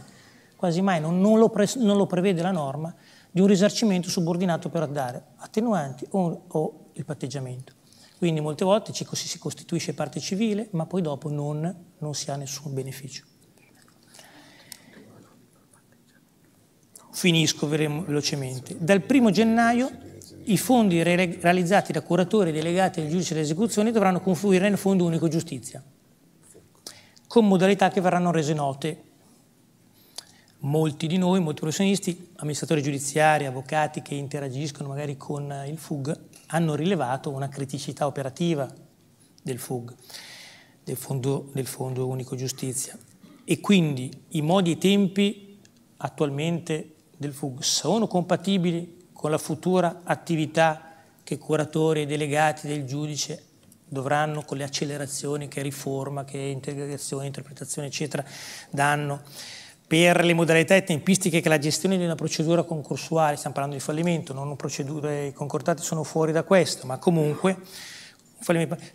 quasi mai non, non, lo pre, non, lo prevede la norma, di un risarcimento subordinato per dare attenuanti o, o il patteggiamento. Quindi molte volte ci, si costituisce parte civile, ma poi dopo non, non si ha nessun beneficio. Finisco velocemente. Dal 1 gennaio i fondi re realizzati da curatori delegati al giudice dell'esecuzione dovranno confluire nel Fondo Unico Giustizia, con modalità che verranno rese note. Molti di noi, molti professionisti, amministratori giudiziari, avvocati che interagiscono magari con il FUG, hanno rilevato una criticità operativa del FUG, del Fondo, del Fondo Unico Giustizia. E quindi i modi e i tempi attualmente del FUG sono compatibili con la futura attività che curatori e delegati del giudice dovranno con le accelerazioni che riforma, che integrazione, interpretazione eccetera danno per le modalità e tempistiche che la gestione di una procedura concorsuale, stiamo parlando di fallimento, non procedure concordate sono fuori da questo, ma comunque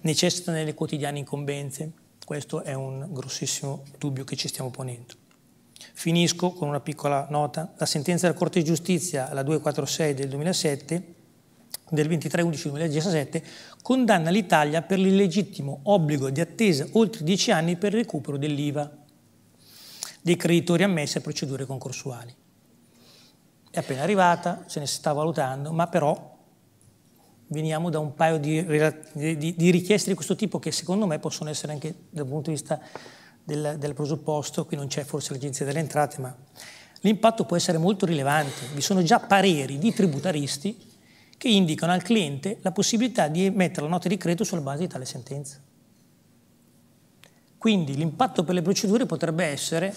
necessitano delle quotidiane incombenze. Questo è un grossissimo dubbio che ci stiamo ponendo. Finisco con una piccola nota. La sentenza della Corte di Giustizia, la 246 del 2007, del 23-11-2017 condanna l'Italia per l'illegittimo obbligo di attesa oltre 10 anni per il recupero dell'IVA dei creditori ammessi a procedure concorsuali. È appena arrivata, se ne sta valutando, ma però veniamo da un paio di, di, di richieste di questo tipo che secondo me possono essere anche dal punto di vista del, del presupposto, qui non c'è forse l'Agenzia delle Entrate, ma l'impatto può essere molto rilevante. Vi sono già pareri di tributaristi che indicano al cliente la possibilità di emettere la nota di credito sulla base di tale sentenza. Quindi l'impatto per le procedure potrebbe essere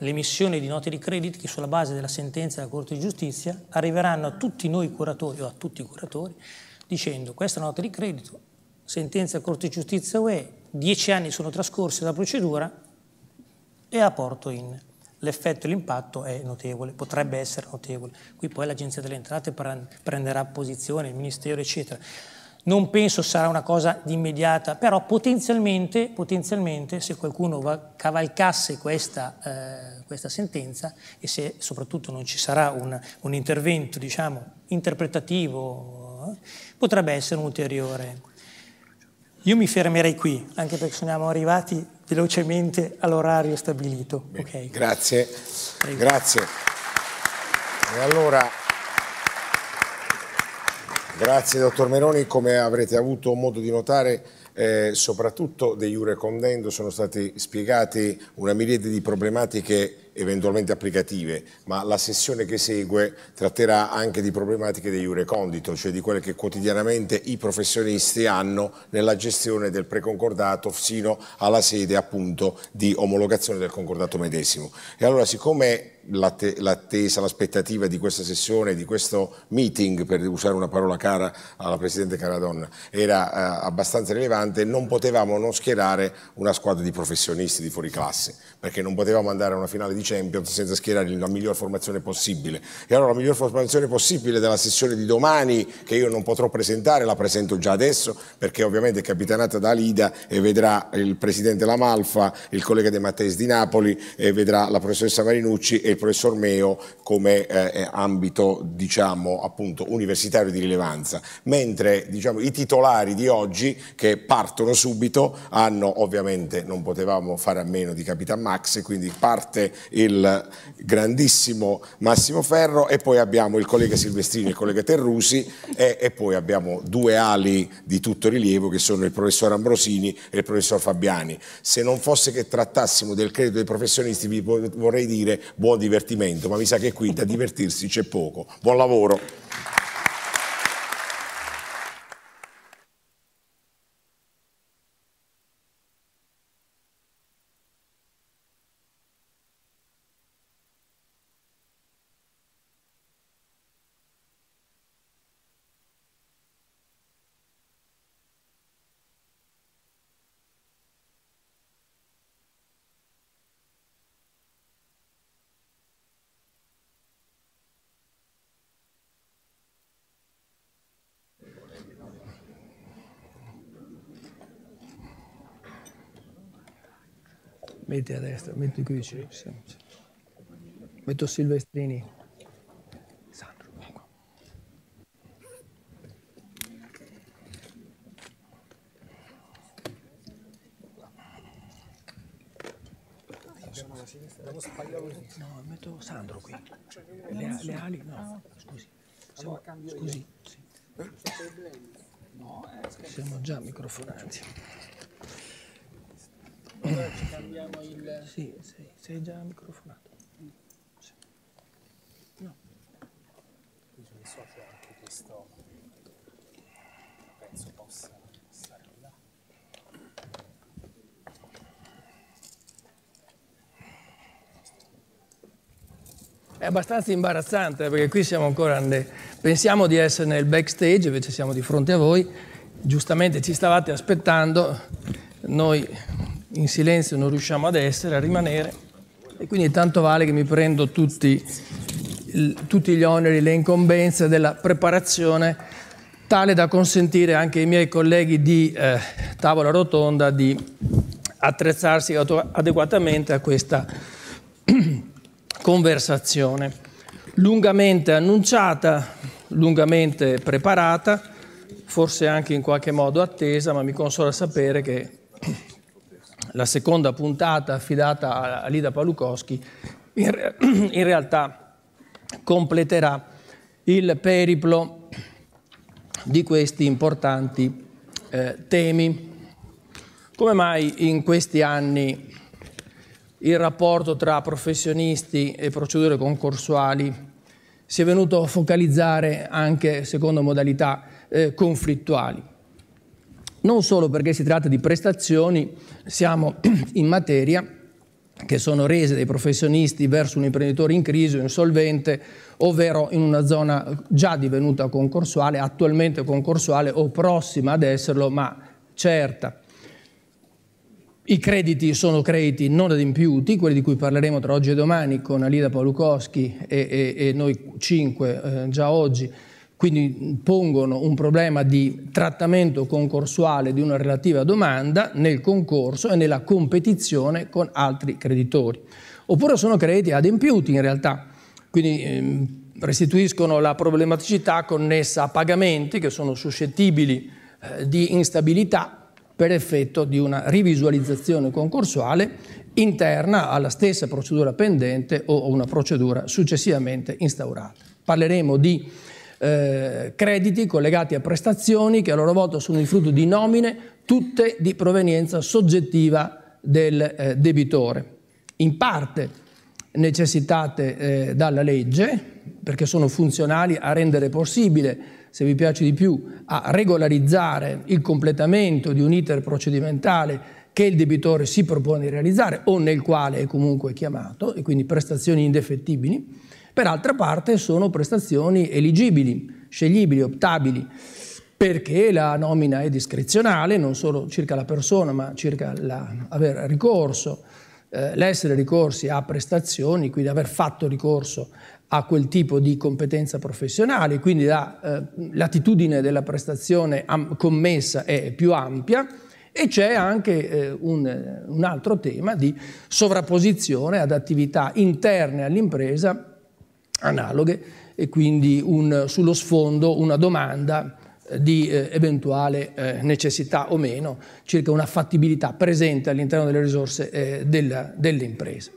l'emissione di note di credito che sulla base della sentenza della Corte di Giustizia arriveranno a tutti noi curatori o a tutti i curatori dicendo questa nota di credito, sentenza della Corte di Giustizia UE, Dieci anni sono trascorsi dalla procedura e a porto in. L'effetto e l'impatto è notevole, potrebbe essere notevole. Qui poi l'Agenzia delle Entrate prenderà posizione, il Ministero, eccetera. Non penso sarà una cosa di immediata, però potenzialmente, potenzialmente se qualcuno cavalcasse questa, eh, questa, sentenza e se soprattutto non ci sarà un, un intervento diciamo, interpretativo, eh, potrebbe essere un ulteriore io mi fermerei qui, anche perché siamo arrivati velocemente all'orario stabilito. Bene, okay. Grazie. Prego. Grazie. E allora, grazie dottor Meroni, come avrete avuto modo di notare, eh, soprattutto dei Jure Condendo sono stati spiegati una miriade di problematiche eventualmente applicative, ma la sessione che segue tratterà anche di problematiche di Iure Condito, cioè di quelle che quotidianamente i professionisti hanno nella gestione del preconcordato fino alla sede appunto di omologazione del concordato medesimo. E allora siccome l'attesa, l'aspettativa di questa sessione, di questo meeting, per usare una parola cara alla Presidente Caradonna, era eh, abbastanza rilevante, non potevamo non schierare una squadra di professionisti di fuori classe, perché non potevamo andare a una finale di Champions senza schierare la miglior formazione possibile. E allora la miglior formazione possibile della sessione di domani, che io non potrò presentare, la presento già adesso, perché ovviamente è capitanata da Lida e vedrà il presidente Lamalfa, il collega De Matteis di Napoli, e vedrà la professoressa Marinucci e il professor Meo come eh, ambito diciamo, appunto, universitario di rilevanza. Mentre diciamo, i titolari di oggi, che partono subito, hanno ovviamente, non potevamo fare a meno di Capitan Max, quindi parte il grandissimo Massimo Ferro e poi abbiamo il collega Silvestrini e il collega Terrusi e, e, poi abbiamo due ali di tutto rilievo che sono il professor Ambrosini e il professor Fabiani. Se non fosse che trattassimo del credito dei professionisti vi vorrei dire buon divertimento, ma mi sa che qui da divertirsi c'è poco. Buon lavoro. Metti a destra, metti qui vicino. Sì, sì. Metto Silvestrini. Sandro. No, metto Sandro qui. Le, le ali? No, scusi. Siamo, scusi. Sì. No, eh, siamo già microfonati. Sì, sei, sei già microfonato. Mm. Sì. No. Io so associo anche questo, penso possa stare là. È abbastanza imbarazzante eh, perché qui siamo ancora, nel, pensiamo di essere nel backstage, invece siamo di fronte a voi, giustamente ci stavate aspettando, noi in silenzio non riusciamo ad essere, a rimanere, e quindi tanto vale che mi prendo tutti, tutti gli oneri, le incombenze della preparazione, tale da consentire anche ai miei colleghi di eh, tavola rotonda di attrezzarsi adeguatamente a questa conversazione, lungamente annunciata, lungamente preparata, forse anche in qualche modo attesa, ma mi consola sapere che la seconda puntata affidata a Lida Palukowski in, re in realtà completerà il periplo di questi importanti eh, temi. Come mai in questi anni il rapporto tra professionisti e procedure concorsuali si è venuto a focalizzare anche secondo modalità eh, conflittuali? non solo perché si tratta di prestazioni, siamo in materia che sono rese dai professionisti verso un imprenditore in crisi o insolvente, ovvero in una zona già divenuta concorsuale, attualmente concorsuale o prossima ad esserlo, ma certa. I crediti sono crediti non adempiuti, quelli di cui parleremo tra oggi e domani con Alida Palukowski e, e, e noi cinque eh, già oggi, quindi pongono un problema di trattamento concorsuale di una relativa domanda nel concorso e nella competizione con altri creditori. Oppure sono crediti adempiuti in realtà, quindi ehm, restituiscono la problematicità connessa a pagamenti che sono suscettibili eh, di instabilità per effetto di una rivisualizzazione concorsuale interna alla stessa procedura pendente o una procedura successivamente instaurata. Parleremo di eh, crediti collegati a prestazioni che a loro volta sono il frutto di nomine, tutte di provenienza soggettiva del eh, debitore. In parte necessitate eh, dalla legge, perché sono funzionali a rendere possibile, se vi piace di più, a regolarizzare il completamento di un iter procedimentale che il debitore si propone di realizzare o nel quale è comunque chiamato, e quindi prestazioni indefettibili per altra parte sono prestazioni eligibili, sceglibili, optabili, perché la nomina è discrezionale, non solo circa la persona, ma circa l'aver la, ricorso, eh, l'essere ricorsi a prestazioni, quindi aver fatto ricorso a quel tipo di competenza professionale, quindi l'attitudine la, eh, della prestazione commessa è più ampia e c'è anche eh, un, un altro tema di sovrapposizione ad attività interne all'impresa analoghe e quindi un, sullo sfondo una domanda eh, di eh, eventuale eh, necessità o meno circa una fattibilità presente all'interno delle risorse eh, della, delle imprese.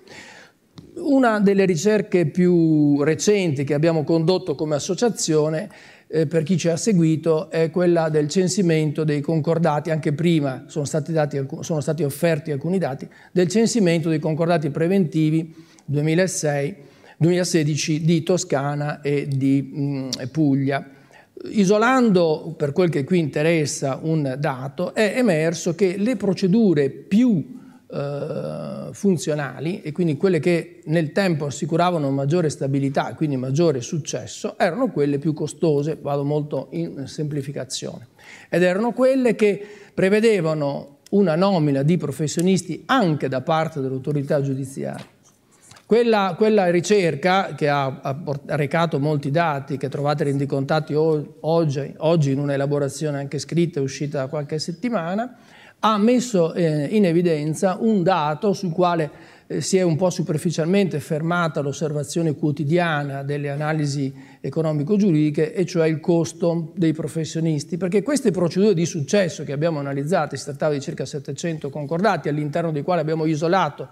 Una delle ricerche più recenti che abbiamo condotto come associazione, eh, per chi ci ha seguito, è quella del censimento dei concordati, anche prima sono stati, dati, sono stati offerti alcuni dati, del censimento dei concordati preventivi 2006 2016 di Toscana e di mh, mm, Puglia. Isolando, per quel che qui interessa, un dato, è emerso che le procedure più eh, funzionali e quindi quelle che nel tempo assicuravano maggiore stabilità e quindi maggiore successo erano quelle più costose, vado molto in semplificazione, ed erano quelle che prevedevano una nomina di professionisti anche da parte dell'autorità giudiziaria quella, quella ricerca, che ha, ha recato molti dati, che trovate rendicontati oggi, oggi in un'elaborazione anche scritta, uscita da qualche settimana, ha messo eh, in evidenza un dato sul quale eh, si è un po' superficialmente fermata l'osservazione quotidiana delle analisi economico-giuridiche, e cioè il costo dei professionisti, perché queste procedure di successo che abbiamo analizzato, si trattava di circa 700 concordati, all'interno dei quali abbiamo isolato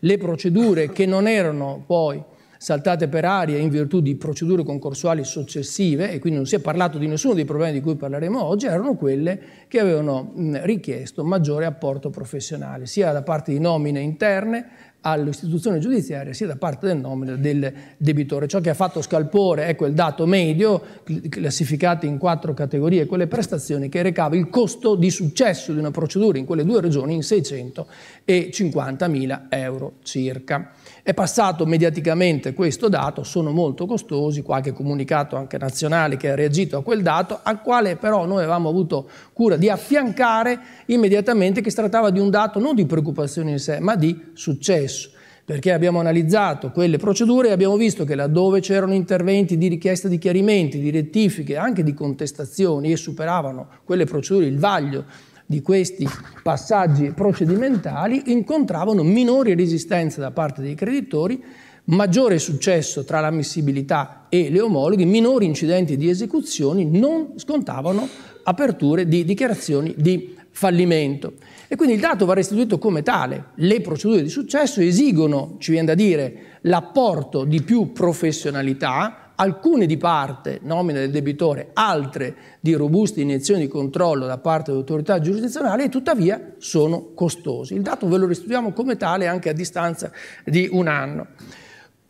le procedure che non erano poi saltate per aria in virtù di procedure concorsuali successive, e quindi non si è parlato di nessuno dei problemi di cui parleremo oggi, erano quelle che avevano richiesto maggiore apporto professionale, sia da parte di nomine interne all'istituzione giudiziaria sia da parte del nomina del debitore. Ciò che ha fatto scalpore è quel dato medio, classificato in quattro categorie, quelle prestazioni che recava il costo di successo di una procedura in quelle due regioni in 650.000 euro circa. È passato mediaticamente questo dato, sono molto costosi, qualche comunicato anche nazionale che ha reagito a quel dato, al quale però noi avevamo avuto cura di affiancare immediatamente che si trattava di un dato non di preoccupazione in sé, ma di successo perché abbiamo analizzato quelle procedure e abbiamo visto che laddove c'erano interventi di richiesta di chiarimenti, di rettifiche, anche di contestazioni e superavano quelle procedure il vaglio di questi passaggi procedimentali incontravano minori resistenze da parte dei creditori, maggiore successo tra l'ammissibilità e le omologhe, minori incidenti di esecuzioni, non scontavano aperture di dichiarazioni di fallimento. E quindi il dato va restituito come tale. Le procedure di successo esigono, ci viene da dire, l'apporto di più professionalità, alcune di parte, nomina del debitore, altre di robuste iniezioni di controllo da parte dell'autorità giurisdizionale e tuttavia sono costosi. Il dato ve lo restituiamo come tale anche a distanza di un anno.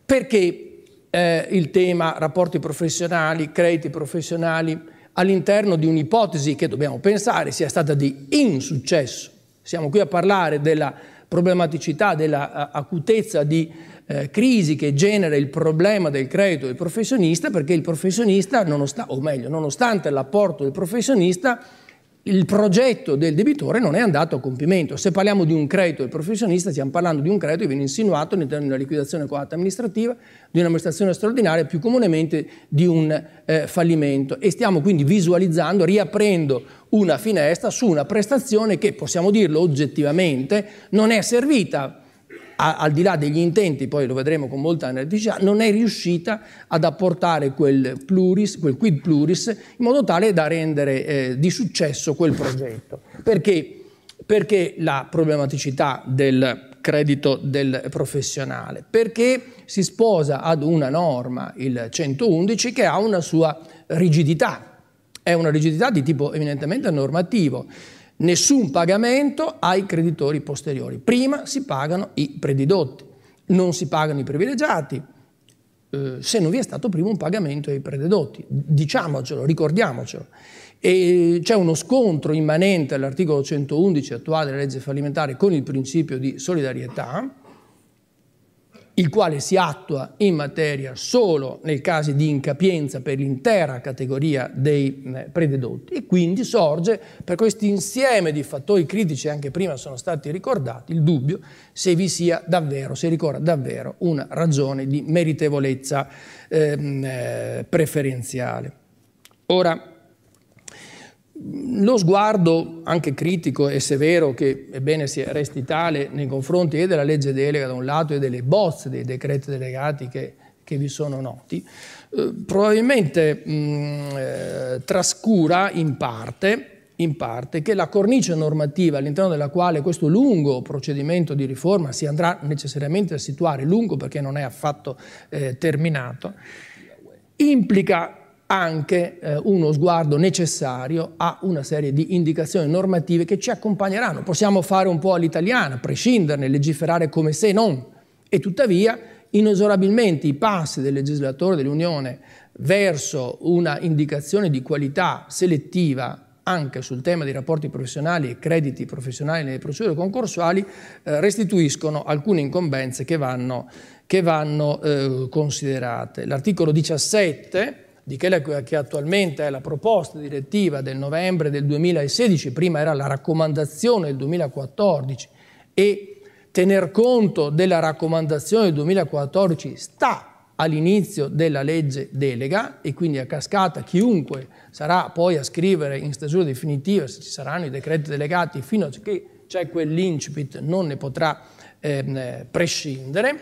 Perché eh, il tema rapporti professionali, crediti professionali all'interno di un'ipotesi che dobbiamo pensare sia stata di insuccesso. Siamo qui a parlare della problematicità, della eh, acutezza di eh, crisi che genera il problema del credito del professionista perché il professionista, nonost- o meglio, nonostante l'apporto del professionista, il progetto del debitore non è andato a compimento. Se parliamo di un credito del professionista, stiamo parlando di un credito che viene insinuato all'interno di una liquidazione coatta amministrativa, di un'amministrazione straordinaria, più comunemente di un eh, fallimento. E stiamo quindi visualizzando, riaprendo una finestra su una prestazione che, possiamo dirlo oggettivamente, non è servita al di là degli intenti, poi lo vedremo con molta energia, non è riuscita ad apportare quel, pluris, quel quid pluris in modo tale da rendere eh, di successo quel progetto. Perché? Perché la problematicità del credito del professionale? Perché si sposa ad una norma, il 111, che ha una sua rigidità, è una rigidità di tipo eminentemente normativo nessun pagamento ai creditori posteriori. Prima si pagano i predidotti, non si pagano i privilegiati, eh, se non vi è stato prima un pagamento ai predidotti. Diciamocelo, ricordiamocelo. E c'è uno scontro immanente all'articolo 111 attuale della legge fallimentare con il principio di solidarietà il quale si attua in materia solo nel caso di incapienza per l'intera categoria dei eh, prededotti e quindi sorge per questo insieme di fattori critici, anche prima sono stati ricordati, il dubbio se vi sia davvero, se ricorda davvero una ragione di meritevolezza ehm, eh, preferenziale. Ora, lo sguardo anche critico e severo che è bene resti tale nei confronti e della legge delega da un lato e delle bozze dei decreti delegati che, che vi sono noti, eh, probabilmente mh, eh, trascura in parte, in parte che la cornice normativa all'interno della quale questo lungo procedimento di riforma si andrà necessariamente a situare, lungo perché non è affatto eh, terminato, implica anche eh, uno sguardo necessario a una serie di indicazioni normative che ci accompagneranno. Possiamo fare un po' all'italiana, prescinderne, legiferare come se non, e tuttavia inesorabilmente i passi del legislatore dell'Unione verso una indicazione di qualità selettiva anche sul tema dei rapporti professionali e crediti professionali nelle procedure concorsuali eh, restituiscono alcune incombenze che vanno, che vanno eh, considerate. L'articolo 17 di quella che attualmente è la proposta direttiva del novembre del 2016, prima era la raccomandazione del 2014 e tener conto della raccomandazione del 2014 sta all'inizio della legge delega e quindi a cascata chiunque sarà poi a scrivere in stesura definitiva, se ci saranno i decreti delegati, fino a che c'è quell'incipit non ne potrà eh, prescindere,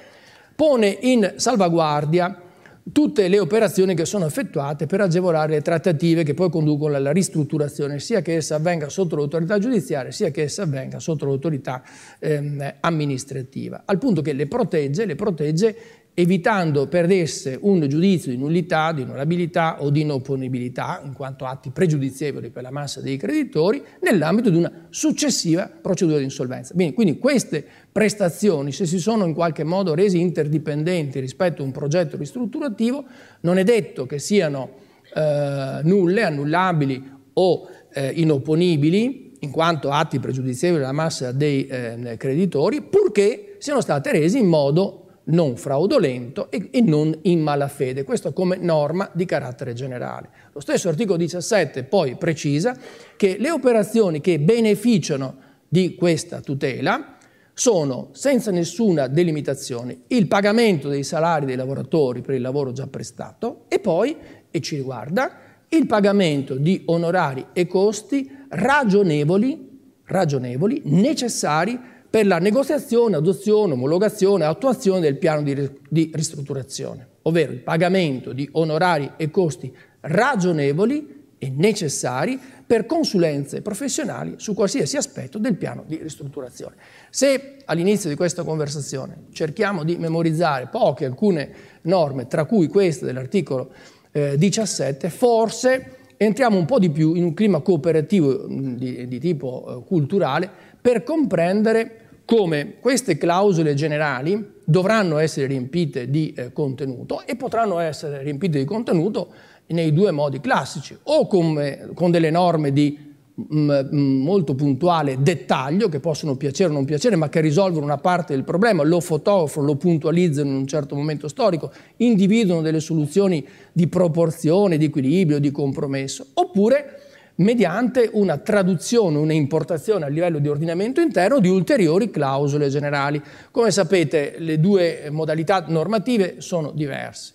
pone in salvaguardia tutte le operazioni che sono effettuate per agevolare le trattative che poi conducono alla ristrutturazione, sia che essa avvenga sotto l'autorità giudiziaria, sia che essa avvenga sotto l'autorità ehm, amministrativa, al punto che le protegge, le protegge evitando perdesse un giudizio di nullità, di onorabilità o di inopponibilità, in quanto atti pregiudizievoli per la massa dei creditori, nell'ambito di una successiva procedura di insolvenza. Bene, quindi queste prestazioni, se si sono in qualche modo resi interdipendenti rispetto a un progetto ristrutturativo, non è detto che siano eh, nulle, annullabili o eh, inopponibili, in quanto atti pregiudizievoli alla massa dei eh, creditori, purché siano state rese in modo non fraudolento e, e non in malafede. Questo come norma di carattere generale. Lo stesso articolo 17 poi precisa che le operazioni che beneficiano di questa tutela sono, senza nessuna delimitazione, il pagamento dei salari dei lavoratori per il lavoro già prestato e poi, e ci riguarda, il pagamento di onorari e costi ragionevoli, ragionevoli necessari per la negoziazione, adozione, omologazione e attuazione del piano di, di ristrutturazione, ovvero il pagamento di onorari e costi ragionevoli e necessari per consulenze professionali su qualsiasi aspetto del piano di ristrutturazione. Se all'inizio di questa conversazione cerchiamo di memorizzare poche, alcune norme, tra cui queste dell'articolo eh, 17, forse entriamo un po' di più in un clima cooperativo mh, mm, di, di, tipo eh, culturale per comprendere come queste clausole generali dovranno essere riempite di eh, contenuto e potranno essere riempite di contenuto nei due modi classici, o con, con delle norme di mm, mm, molto puntuale dettaglio che possono piacere o non piacere ma che risolvono una parte del problema, lo fotografano, lo puntualizzano in un certo momento storico, individuano delle soluzioni di proporzione, di equilibrio, di compromesso, oppure mediante una traduzione, un'importazione a livello di ordinamento interno di ulteriori clausole generali. Come sapete le due modalità normative sono diverse.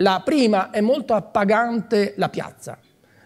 La prima è molto appagante la piazza,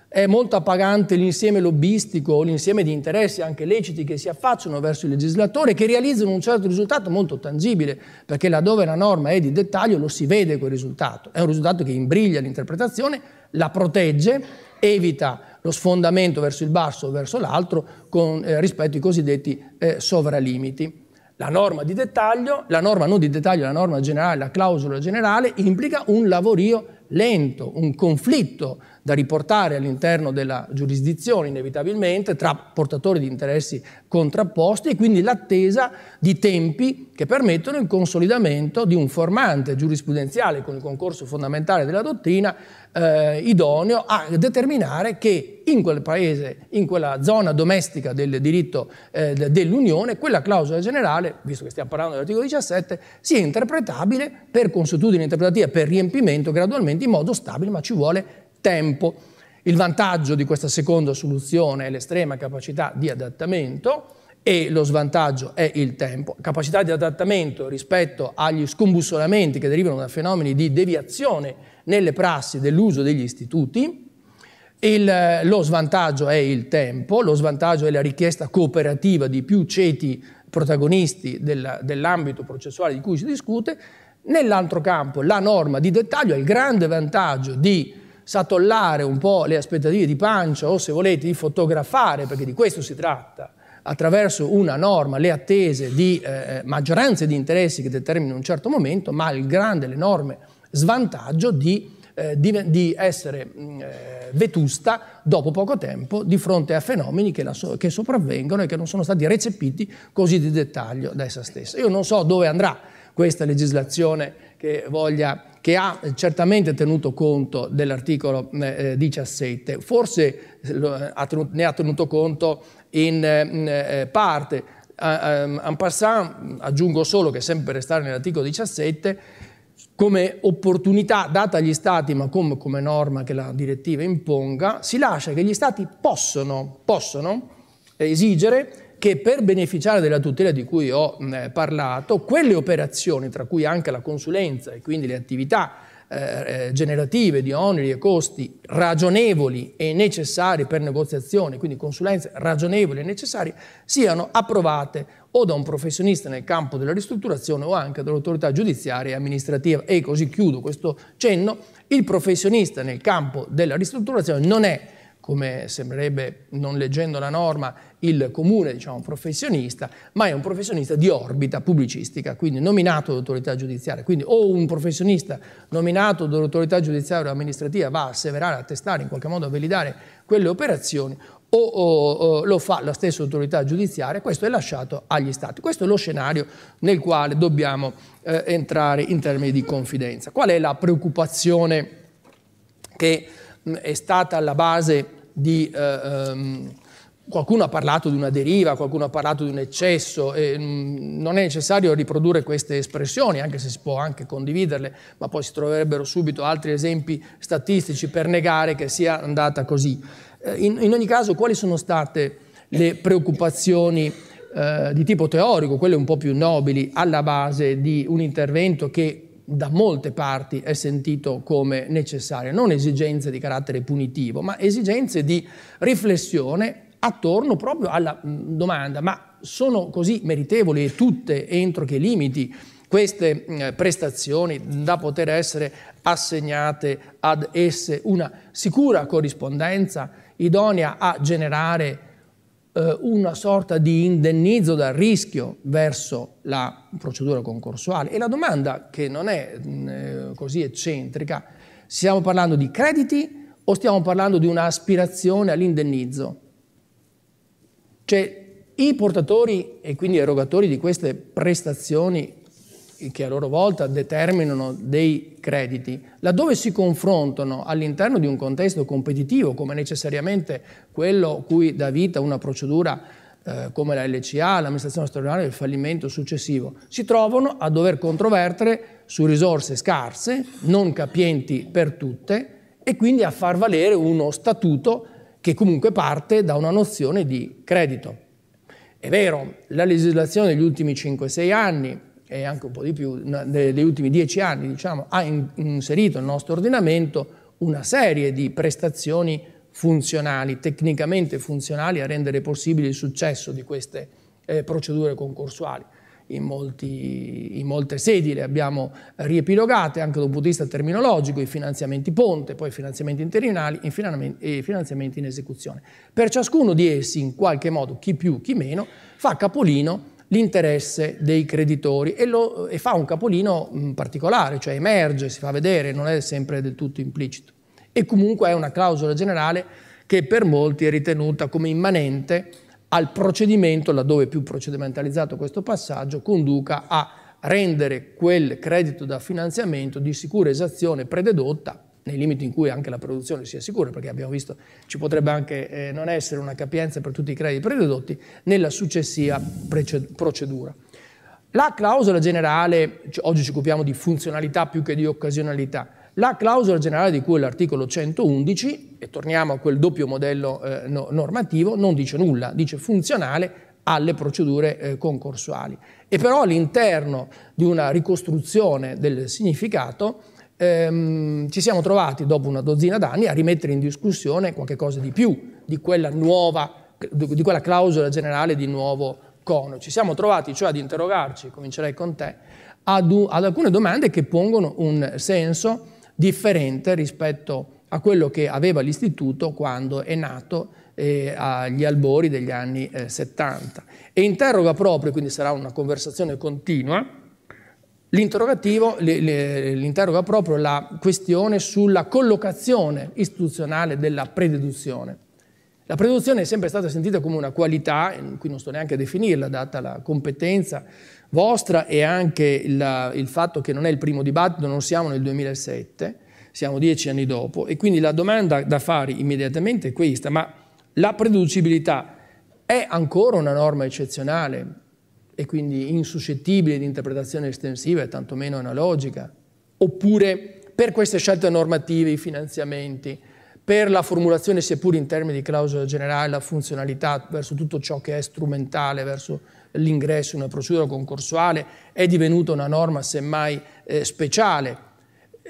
è molto appagante l'insieme lobbistico l'insieme di interessi anche leciti che si affacciano verso il legislatore che realizzano un certo risultato molto tangibile, perché laddove la norma è di dettaglio lo si vede quel risultato. È un risultato che imbriglia l'interpretazione, la protegge, evita lo sfondamento verso il basso o verso l'alto eh, rispetto ai cosiddetti eh, sovralimiti. La norma di dettaglio, la norma non di dettaglio, la norma generale, la clausola generale implica un lavorio lento, un conflitto da riportare all'interno della giurisdizione inevitabilmente tra portatori di interessi contrapposti e quindi l'attesa di tempi che permettono il consolidamento di un formante giurisprudenziale con il concorso fondamentale della dottrina eh, idoneo a determinare che in quel paese, in quella zona domestica del diritto eh, dell'Unione, quella clausola generale, visto che stiamo parlando dell'articolo 17, sia interpretabile per consuetudine interpretativa, per riempimento gradualmente in modo stabile, ma ci vuole tempo. Il vantaggio di questa seconda soluzione è l'estrema capacità di adattamento e lo svantaggio è il tempo. Capacità di adattamento rispetto agli scombussolamenti che derivano da fenomeni di deviazione nelle prassi dell'uso degli istituti. Il, lo svantaggio è il tempo, lo svantaggio è la richiesta cooperativa di più ceti protagonisti del, dell'ambito processuale di cui si discute. Nell'altro campo, la norma di dettaglio ha il grande vantaggio di satollare un po' le aspettative di pancia o se volete di fotografare, perché di questo si tratta, attraverso una norma le attese di eh, eh maggioranze di interessi che determinano un certo momento, ma il grande, l'enorme svantaggio di, eh, di, di essere mm, eh, vetusta dopo poco tempo di fronte a fenomeni che, la, che sopravvengono e che non sono stati recepiti così di dettaglio da essa stessa. Io non so dove andrà questa legislazione che, voglia, che ha certamente tenuto conto dell'articolo 17, eh, eh, forse eh, ne ha tenuto conto in parte. Ehm, en passant, aggiungo solo che sempre per restare nell'articolo 17, come opportunità data agli Stati, ma come, come, norma che la direttiva imponga, si lascia che gli Stati possono, possono esigere che per beneficiare della tutela di cui ho mh, eh, parlato, quelle operazioni, tra cui anche la consulenza e quindi le attività eh, eh generative di oneri e costi ragionevoli e necessari per negoziazione, quindi consulenze ragionevoli e necessarie, siano approvate o da un professionista nel campo della ristrutturazione o anche dall'autorità giudiziaria e amministrativa. E così chiudo questo cenno, il professionista nel campo della ristrutturazione non è come sembrerebbe non leggendo la norma, il comune diciamo, professionista, ma è un professionista di orbita pubblicistica, quindi nominato dall'autorità giudiziaria. Quindi o un professionista nominato dall'autorità giudiziaria o amministrativa va a asseverare, a testare, in qualche modo a validare quelle operazioni, o, o, o, lo fa la stessa autorità giudiziaria, questo è lasciato agli Stati. Questo è lo scenario nel quale dobbiamo eh, entrare in termini di confidenza. Qual è la preoccupazione che è stata alla base di... Eh, ehm, qualcuno ha parlato di una deriva, qualcuno ha parlato di un eccesso, e, mh, non è necessario riprodurre queste espressioni, anche se si può anche condividerle, ma poi si troverebbero subito altri esempi statistici per negare che sia andata così. Eh, in, in, ogni caso, quali sono state le preoccupazioni eh, di tipo teorico, quelle un po' più nobili, alla base di un intervento che da molte parti è sentito come necessaria, non esigenze di carattere punitivo, ma esigenze di riflessione attorno proprio alla mm, domanda, ma sono così meritevoli e tutte entro che limiti queste mm, prestazioni da poter essere assegnate ad esse una sicura corrispondenza idonea a generare eh, una sorta di indennizzo dal rischio verso la procedura concorsuale. E la domanda, che non è mh, mm, eh, così eccentrica, stiamo parlando di crediti o stiamo parlando di un'aspirazione all'indennizzo? Cioè, i portatori e quindi erogatori di queste prestazioni che a loro volta determinano dei crediti, laddove si confrontano all'interno di un contesto competitivo come necessariamente quello cui dà vita una procedura eh, come la LCA, l'amministrazione straordinaria e il fallimento successivo, si trovano a dover controvertere su risorse scarse, non capienti per tutte e quindi a far valere uno statuto che comunque parte da una nozione di credito. È vero, la legislazione degli ultimi 5-6 anni e anche un po' di più, negli ultimi dieci anni, diciamo, ha in, inserito nel nostro ordinamento una serie di prestazioni funzionali, tecnicamente funzionali a rendere possibile il successo di queste eh, procedure concorsuali. In, molti, in, molte sedi le abbiamo riepilogate anche dal punto di vista terminologico, i finanziamenti ponte, poi i finanziamenti interinali e i finanziamenti in esecuzione. Per ciascuno di essi, in qualche modo, chi più, chi meno, fa capolino l'interesse dei creditori e, lo, e fa un capolino mm, particolare, cioè emerge, si fa vedere, non è sempre del tutto implicito. E comunque è una clausola generale che per molti è ritenuta come immanente al procedimento, laddove più procedimentalizzato questo passaggio, conduca a rendere quel credito da finanziamento di sicura esazione prededotta nei limiti in cui anche la produzione sia sicura, perché abbiamo visto ci potrebbe anche eh, non essere una capienza per tutti i crediti prededotti, nella successiva procedura. La clausola generale, oggi ci occupiamo di funzionalità più che di occasionalità, la clausola generale di cui è l'articolo 111, e torniamo a quel doppio modello eh, no, normativo, non dice nulla, dice funzionale alle procedure eh, concorsuali. E però all'interno di una ricostruzione del significato ehm, ci siamo trovati dopo una dozzina d'anni a rimettere in discussione qualche cosa di più di quella nuova, di quella clausola generale di nuovo cono. Ci siamo trovati cioè ad interrogarci, comincerei con te, ad, ad alcune domande che pongono un senso differente rispetto a quello che aveva l'istituto quando è nato eh, agli albori degli anni eh, 70 e interroga proprio, quindi sarà una conversazione continua, L'interrogativo l'interroga proprio la questione sulla collocazione istituzionale della prededuzione. La prededuzione è sempre stata sentita come una qualità, qui non sto neanche a definirla, data la competenza vostra e anche il, il fatto che non è il primo dibattito, non siamo nel 2007, siamo dieci anni dopo, e quindi la domanda da fare immediatamente è questa, ma la prededucibilità è ancora una norma eccezionale, e quindi insuscettibile di interpretazione estensiva e tantomeno analogica, oppure per queste scelte normative, i finanziamenti, per la formulazione, seppur in termini di clausola generale, la funzionalità verso tutto ciò che è strumentale, verso l'ingresso in una procedura concorsuale, è divenuta una norma semmai eh, speciale.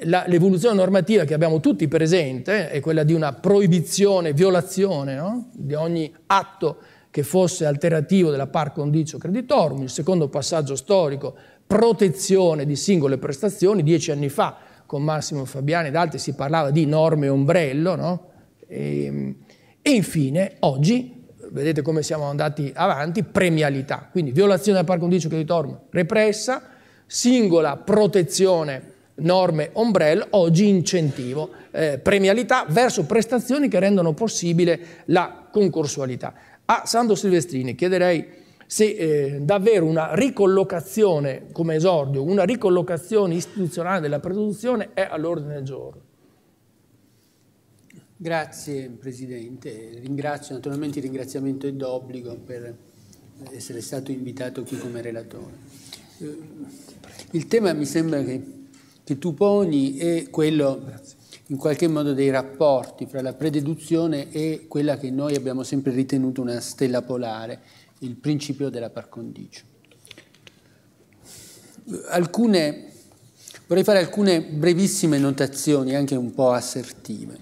La, l'evoluzione normativa che abbiamo tutti presente è quella di una proibizione, violazione no? di ogni atto che fosse alternativo della par condicio creditorum, il secondo passaggio storico, protezione di singole prestazioni, dieci anni fa con Massimo Fabiani ed altri si parlava di norme ombrello, no? e, ehm, e infine oggi vedete come siamo andati avanti, premialità, quindi violazione della par condicio creditorum repressa, singola protezione norme ombrello, oggi incentivo, eh, premialità verso prestazioni che rendono possibile la concorsualità. A Sando Silvestrini chiederei se eh, davvero una ricollocazione come esordio, una ricollocazione istituzionale della produzione è all'ordine del giorno. Grazie Presidente, ringrazio naturalmente il ringraziamento è d'obbligo per eh, essere stato invitato qui come relatore. Eh, il tema mi sembra che, che tu poni è quello Grazie in qualche modo dei rapporti fra la prededuzione e quella che noi abbiamo sempre ritenuto una stella polare, il principio della par condicio. Alcune, vorrei fare alcune brevissime notazioni, anche un po' assertive.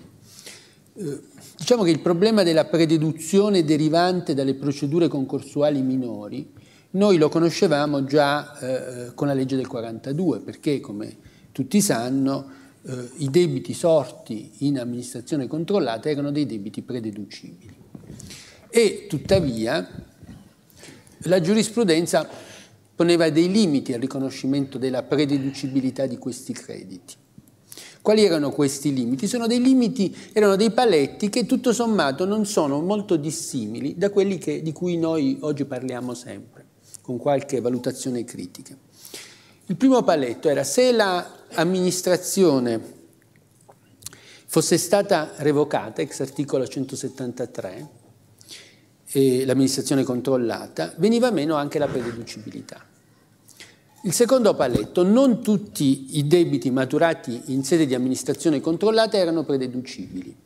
Eh, diciamo che il problema della prededuzione derivante dalle procedure concorsuali minori noi lo conoscevamo già eh, eh con la legge del 42, perché come tutti sanno eh, i debiti sorti in amministrazione controllata erano dei debiti prededucibili. E tuttavia la giurisprudenza poneva dei limiti al riconoscimento della prededucibilità di questi crediti. Quali erano questi limiti? Sono dei limiti, erano dei paletti che tutto sommato non sono molto dissimili da quelli che, di cui noi oggi parliamo sempre, con qualche valutazione critica. Il primo paletto era se l'amministrazione fosse stata revocata, ex articolo 173, l'amministrazione controllata, veniva meno anche la prededucibilità. Il secondo paletto, non tutti i debiti maturati in sede di amministrazione controllata erano prededucibili.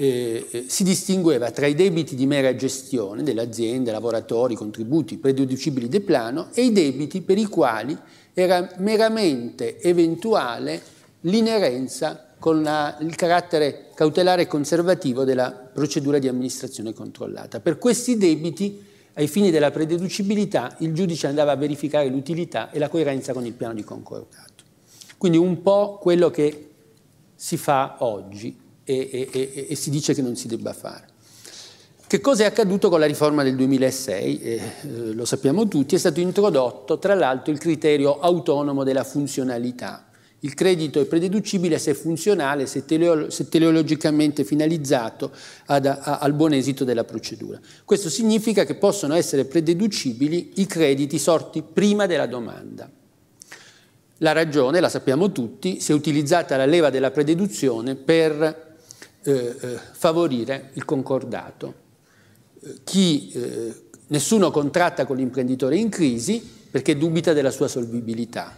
Eh, eh, si distingueva tra i debiti di mera gestione dell'azienda, lavoratori, contributi prededucibili del plano e i debiti per i quali era meramente eventuale l'inerenza con la, il carattere cautelare e conservativo della procedura di amministrazione controllata. Per questi debiti, ai fini della prededucibilità, il giudice andava a verificare l'utilità e la coerenza con il piano di concordato. Quindi un po' quello che si fa oggi e, e, e, si dice che non si debba fare. Che cosa è accaduto con la riforma del 2006? Eh, eh, lo sappiamo tutti, è stato introdotto tra l'altro il criterio autonomo della funzionalità. Il credito è prededucibile se è funzionale, se, teleo, se teleologicamente finalizzato ad, a, al buon esito della procedura. Questo significa che possono essere prededucibili i crediti sorti prima della domanda. La ragione, la sappiamo tutti, si è utilizzata la leva della prededuzione per eh, eh, favorire il concordato. Eh, chi, eh, nessuno contratta con l'imprenditore in crisi perché dubita della sua solvibilità,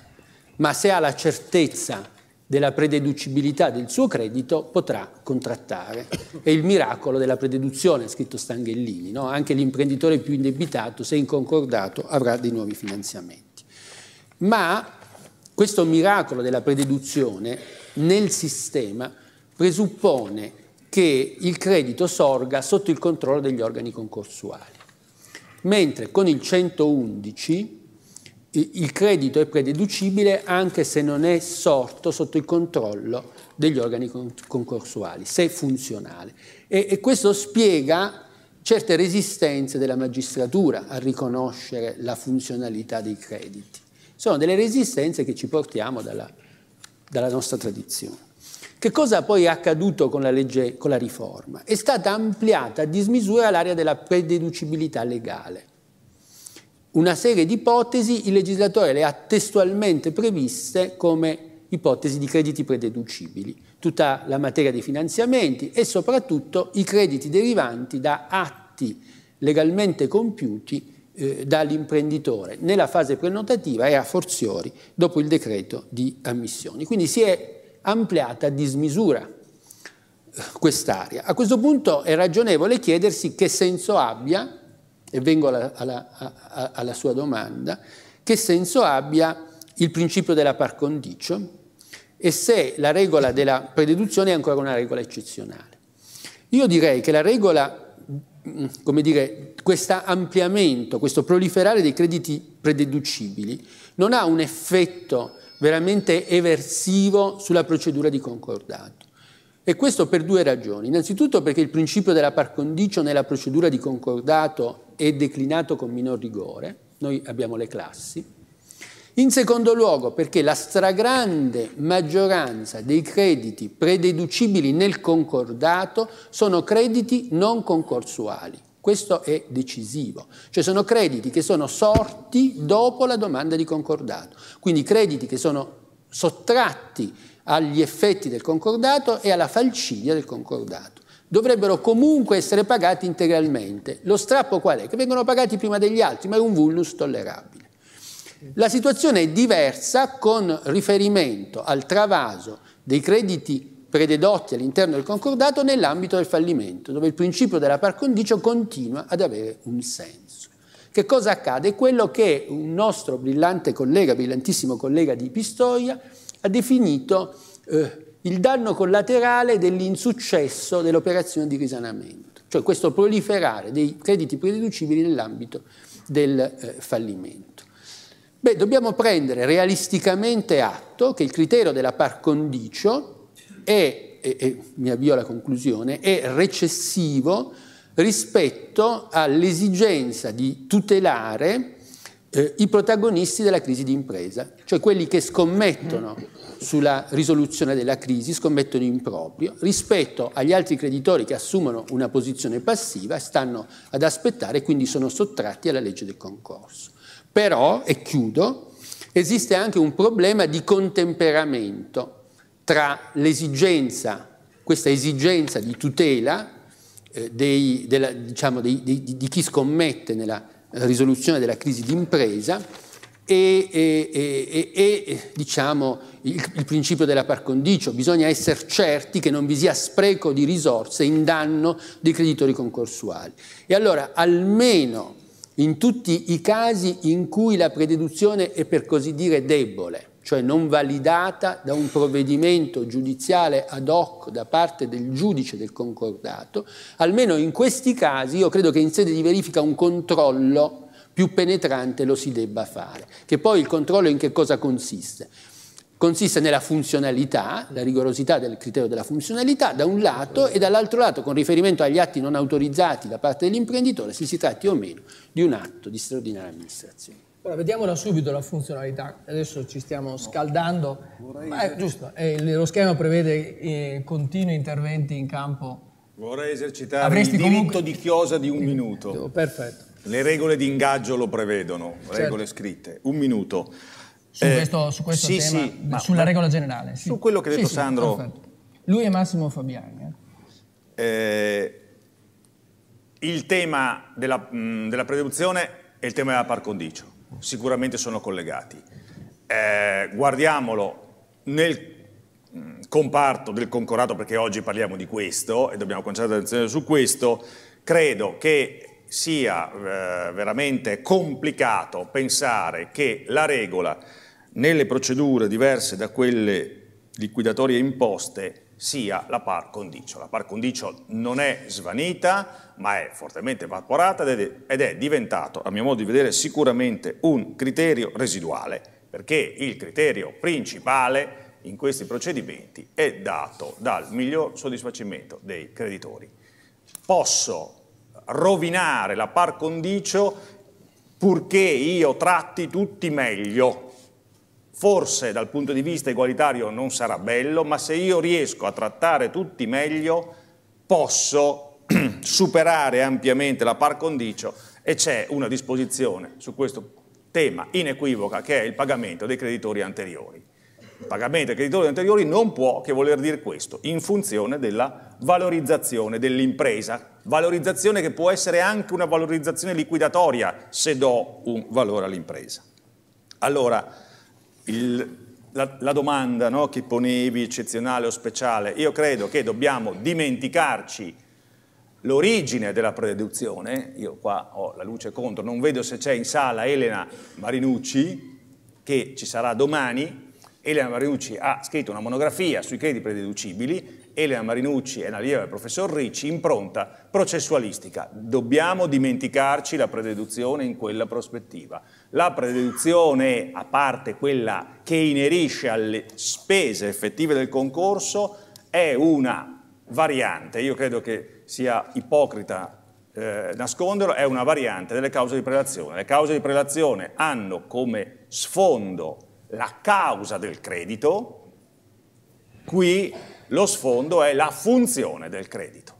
ma se ha la certezza della prededucibilità del suo credito potrà contrattare. È il miracolo della prededuzione, ha scritto Stanghellini, no? anche l'imprenditore più indebitato, se in concordato, avrà dei nuovi finanziamenti. Ma questo miracolo della prededuzione nel sistema presuppone che il credito sorga sotto il controllo degli organi concorsuali, mentre con il 111 il credito è prededucibile anche se non è sorto sotto il controllo degli organi concorsuali, se funzionale. E, e questo spiega certe resistenze della magistratura a riconoscere la funzionalità dei crediti. Sono delle resistenze che ci portiamo dalla, dalla nostra tradizione. Che cosa poi è accaduto con la legge, con la riforma? È stata ampliata a dismisura l'area della prededucibilità legale. Una serie di ipotesi il legislatore le ha testualmente previste come ipotesi di crediti prededucibili, tutta la materia dei finanziamenti e soprattutto i crediti derivanti da atti legalmente compiuti eh, dall'imprenditore nella fase prenotativa e a forziori dopo il decreto di ammissioni. Quindi si è ampliata a dismisura eh, quest'area. A questo punto è ragionevole chiedersi che senso abbia, e vengo alla, alla, alla sua domanda, che senso abbia il principio della par condicio e se la regola della prededuzione è ancora una regola eccezionale. Io direi che la regola, mm, come dire, questo ampliamento, questo proliferare dei crediti prededucibili non ha un effetto veramente eversivo sulla procedura di concordato. E questo per due ragioni. Innanzitutto perché il principio della par condicio nella procedura di concordato è declinato con minor rigore, noi abbiamo le classi. In secondo luogo perché la stragrande maggioranza dei crediti prededucibili nel concordato sono crediti non concorsuali. Questo è decisivo. Cioè sono crediti che sono sorti dopo la domanda di concordato, quindi crediti che sono sottratti agli effetti del concordato e alla falcidia del concordato. Dovrebbero comunque essere pagati integralmente. Lo strappo qual è? Che vengono pagati prima degli altri, ma è un vulnus tollerabile. La situazione è diversa con riferimento al travaso dei crediti prededotti all'interno del concordato nell'ambito del fallimento, dove il principio della par condicio continua ad avere un senso. Che cosa accade? Quello che un nostro brillante collega, brillantissimo collega di Pistoia, ha definito eh, il danno collaterale dell'insuccesso dell'operazione di risanamento, cioè questo proliferare dei crediti prededucibili nell'ambito del eh, fallimento. Beh, dobbiamo prendere realisticamente atto che il criterio della par condicio è, e, e mi avvio alla conclusione, è recessivo rispetto all'esigenza di tutelare eh, i protagonisti della crisi di impresa, cioè quelli che scommettono sulla risoluzione della crisi, scommettono in proprio, rispetto agli altri creditori che assumono una posizione passiva, stanno ad aspettare e quindi sono sottratti alla legge del concorso. Però, e chiudo, esiste anche un problema di contemperamento tra l'esigenza, questa esigenza di tutela eh, dei, della, diciamo, dei, di, di, chi scommette nella risoluzione della crisi d'impresa e, e, e, e diciamo, il, il, principio della par condicio. Bisogna essere certi che non vi sia spreco di risorse in danno dei creditori concorsuali. E allora almeno in tutti i casi in cui la prededuzione è per così dire debole, cioè non validata da un provvedimento giudiziale ad hoc da parte del giudice del concordato, almeno in questi casi io credo che in sede di verifica un controllo più penetrante lo si debba fare. Che poi il controllo in che cosa consiste? Consiste nella funzionalità, la rigorosità del criterio della funzionalità da un lato e dall'altro lato con riferimento agli atti non autorizzati da parte dell'imprenditore se si tratti o meno di un atto di straordinaria amministrazione. Ora, vediamola subito la funzionalità, adesso ci stiamo scaldando, ma è giusto, eh, lo schema prevede eh, continui interventi in campo. Vorrei esercitare Avresti il diritto comunque... di chiosa di un minuto. Oh, perfetto. Le regole di ingaggio lo prevedono, certo. regole scritte. Un minuto. Su eh, questo, su questo sì, tema, sì, ma, sulla ma, regola generale. Sì. Su quello che ha detto Sandro. Perfetto. Lui è Massimo Fabiani. Eh. Eh, il tema della, mh, mm, della è il tema della par condicio sicuramente sono collegati. Eh, guardiamolo nel mm, comparto del concordato, perché oggi parliamo di questo e dobbiamo concentrare l'attenzione su questo, credo che sia eh, veramente complicato pensare che la regola nelle procedure diverse da quelle liquidatorie imposte sia la par condicio. La par condicio non è svanita, ma è fortemente evaporata ed è, diventato, a mio modo di vedere, sicuramente un criterio residuale, perché il criterio principale in questi procedimenti è dato dal miglior soddisfacimento dei creditori. Posso rovinare la par condicio purché io tratti tutti meglio. Forse dal punto di vista egualitario non sarà bello, ma se io riesco a trattare tutti meglio, posso superare ampiamente la par condicio e c'è una disposizione su questo tema inequivoca che è il pagamento dei creditori anteriori. Il pagamento dei creditori anteriori non può che voler dire questo, in funzione della valorizzazione dell'impresa, valorizzazione che può essere anche una valorizzazione liquidatoria se do un valore all'impresa. Allora, il, la, la, domanda no, che ponevi, eccezionale o speciale, io credo che dobbiamo dimenticarci l'origine della prededuzione, io qua ho la luce contro, non vedo se c'è in sala Elena Marinucci, che ci sarà domani, Elena Marinucci ha scritto una monografia sui crediti prededucibili, Elena Marinucci è una allieva del professor Ricci, impronta processualistica. Dobbiamo dimenticarci la prededuzione in quella prospettiva. La prededuzione, a parte quella che inerisce alle spese effettive del concorso, è una variante, io credo che sia ipocrita eh, nasconderlo, è una variante delle cause di prelazione. Le cause di prelazione hanno come sfondo la causa del credito, qui lo sfondo è la funzione del credito,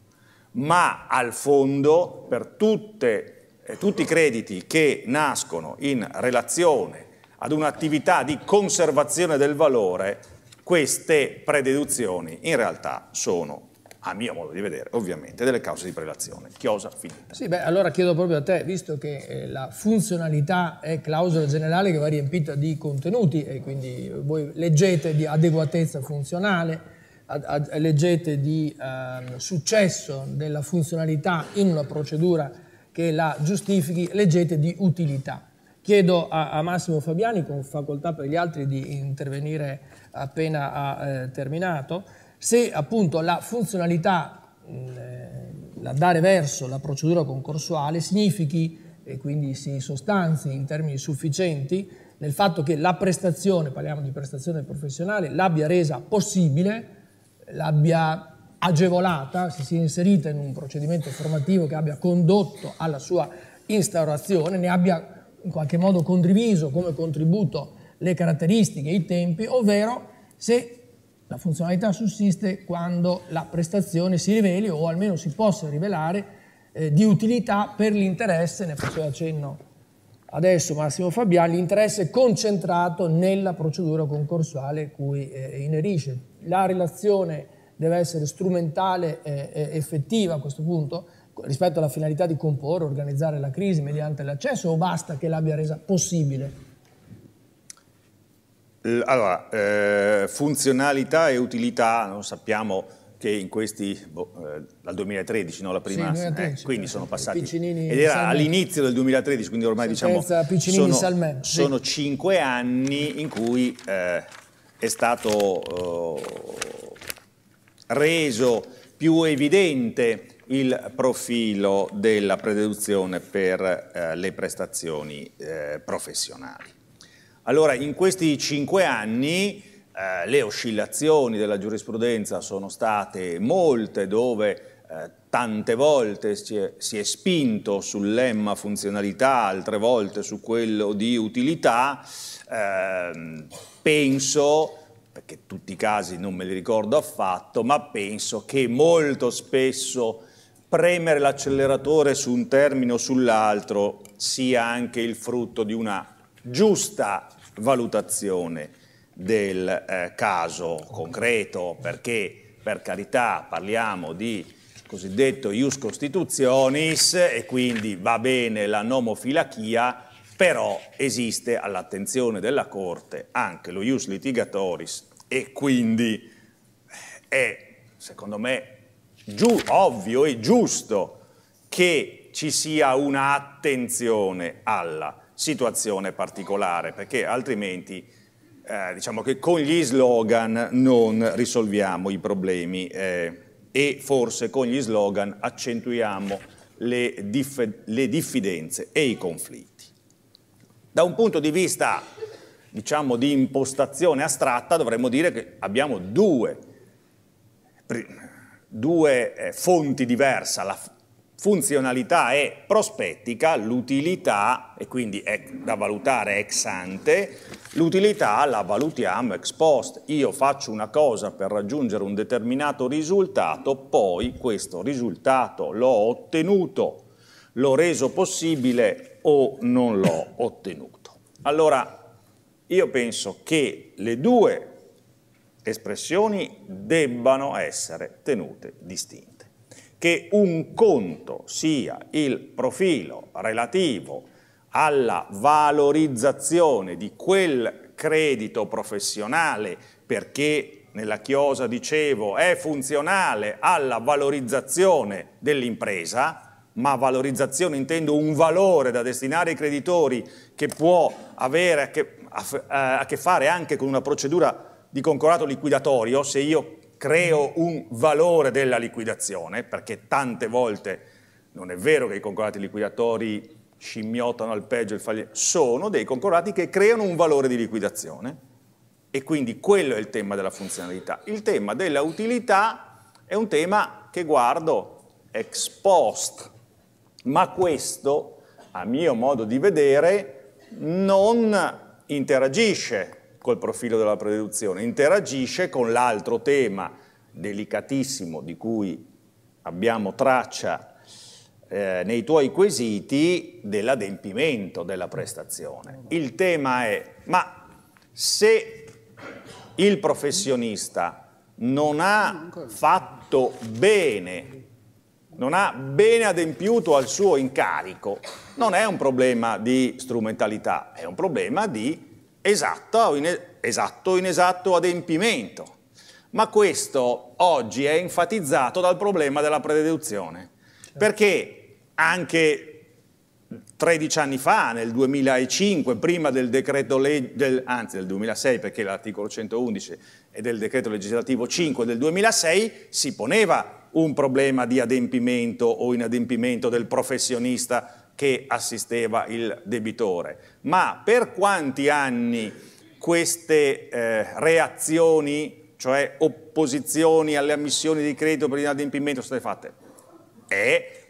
ma al fondo per tutte, eh, tutti i crediti che nascono in relazione ad un'attività di conservazione del valore, queste prededuzioni in realtà sono a mio modo di vedere, ovviamente, delle cause di prelazione. Chiosa finita. Sì, beh, allora chiedo proprio a te, visto che eh, la funzionalità è clausola generale che va riempita di contenuti e quindi voi leggete di adeguatezza funzionale, ad, ad, leggete di eh, successo della funzionalità in una procedura che la giustifichi, leggete di utilità. Chiedo a, a Massimo Fabiani, con facoltà per gli altri, di intervenire appena ha eh, terminato se appunto la funzionalità mm, eh, la dare verso la procedura concorsuale significhi e quindi si sostanzi in termini sufficienti nel fatto che la prestazione, parliamo di prestazione professionale, l'abbia resa possibile, l'abbia agevolata, si sia inserita in un procedimento formativo che abbia condotto alla sua instaurazione, ne abbia in qualche modo condiviso come contributo le caratteristiche, i tempi, ovvero se la funzionalità sussiste quando la prestazione si riveli o almeno si possa rivelare eh, di utilità per l'interesse, ne faceva accenno adesso Massimo Fabiani, l'interesse concentrato nella procedura concorsuale cui eh, inerisce. La relazione deve essere strumentale e effettiva a questo punto rispetto alla finalità di comporre, organizzare la crisi mediante l'accesso o basta che l'abbia resa possibile? Allora, eh, funzionalità e utilità, non sappiamo che in questi, boh, eh, dal 2013, no, la prima, sì, eh, quindi sono passati, Piccinini, ed era all'inizio del 2013, quindi ormai diciamo, sono, Salmen, sì. sono, cinque anni in cui eh, è stato eh, reso più evidente il profilo della prededuzione per eh, le prestazioni professionali. Allora, in questi cinque anni eh, le oscillazioni della giurisprudenza sono state molte, dove eh, tante volte si è, si è spinto sul lemma funzionalità, altre volte su quello di utilità. Eh, penso perché tutti i casi non me li ricordo affatto, ma penso che molto spesso premere l'acceleratore su un termine o sull'altro sia anche il frutto di una giusta valutazione del eh, caso concreto, perché per carità parliamo di cosiddetto ius constitutionis e quindi va bene la nomofilachia, però esiste all'attenzione della Corte anche lo ius litigatoris e quindi eh, è, secondo me, ovvio e giusto che ci sia un'attenzione alla situazione particolare, perché altrimenti eh, diciamo che con gli slogan non risolviamo i problemi eh, e forse con gli slogan accentuiamo le, dif le diffidenze e i conflitti. Da un punto di vista diciamo di impostazione astratta dovremmo dire che abbiamo due due eh, fonti diverse, la, funzionalità e prospettica, l'utilità, e quindi è da valutare ex ante, l'utilità la valutiamo ex post. Io faccio una cosa per raggiungere un determinato risultato, poi questo risultato l'ho ottenuto, l'ho reso possibile o non l'ho ottenuto. Allora, io penso che le due espressioni debbano essere tenute distinte che un conto sia il profilo relativo alla valorizzazione di quel credito professionale perché nella chiosa dicevo è funzionale alla valorizzazione dell'impresa, ma valorizzazione intendo un valore da destinare ai creditori che può avere a che, a, eh, a che fare anche con una procedura di concordato liquidatorio, se io creo un valore della liquidazione, perché tante volte non è vero che i concordati liquidatori scimmiotano al peggio il fallimento, sono dei concordati che creano un valore di liquidazione e quindi quello è il tema della funzionalità. Il tema della utilità è un tema che guardo ex post, ma questo, a mio modo di vedere, non interagisce col profilo della produzione, interagisce con l'altro tema delicatissimo di cui abbiamo traccia eh, nei tuoi quesiti dell'adempimento della prestazione. Il tema è, ma se il professionista non ha fatto bene non ha bene adempiuto al suo incarico, non è un problema di strumentalità, è un problema di esatta o esatto, in, esatto o inesatto adempimento. Ma questo oggi è enfatizzato dal problema della prededuzione, certo. perché anche 13 anni fa, nel 2005, prima del decreto legge, anzi del 2006, perché l'articolo 111 è del decreto legislativo 5 del 2006, si poneva un problema di adempimento o inadempimento del professionista che assisteva il debitore. Ma per quanti anni queste eh, reazioni, cioè opposizioni alle ammissioni di credito per inadempimento, sono state fatte? È,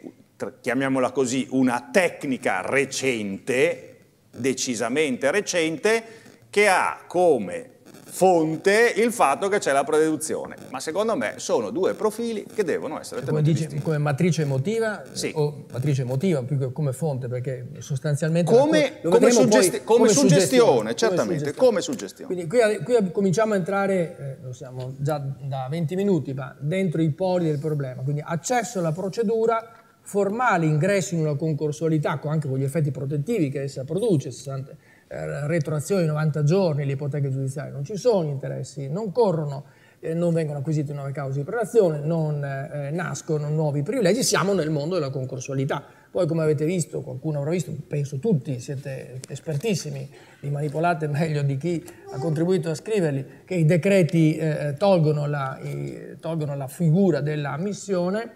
chiamiamola così, una tecnica recente, decisamente recente, che ha come fonte il fatto che c'è la prededuzione. Ma secondo me sono due profili che devono essere tenuti come dici, Come matrice emotiva? Sì. O matrice emotiva più che come fonte, perché sostanzialmente... Come, come, suggesti poi, come, come, suggestione, certamente, come suggestione. Quindi qui, qui cominciamo a entrare, eh, lo siamo già da 20 minuti, ma dentro i poli del problema. Quindi accesso alla procedura formale ingresso in una concorsualità, anche con gli effetti protettivi che essa produce, 60, eh, retroazione di 90 giorni, le ipoteche giudiziarie, non ci sono interessi, non corrono, eh, non vengono acquisite nuove cause di prelazione, non eh, nascono nuovi privilegi, siamo nel mondo della concorsualità. Poi come avete visto, qualcuno avrà visto, penso tutti, siete espertissimi, li manipolate meglio di chi ha contribuito a scriverli, che i decreti eh, tolgono, la, i, tolgono, la, figura della missione,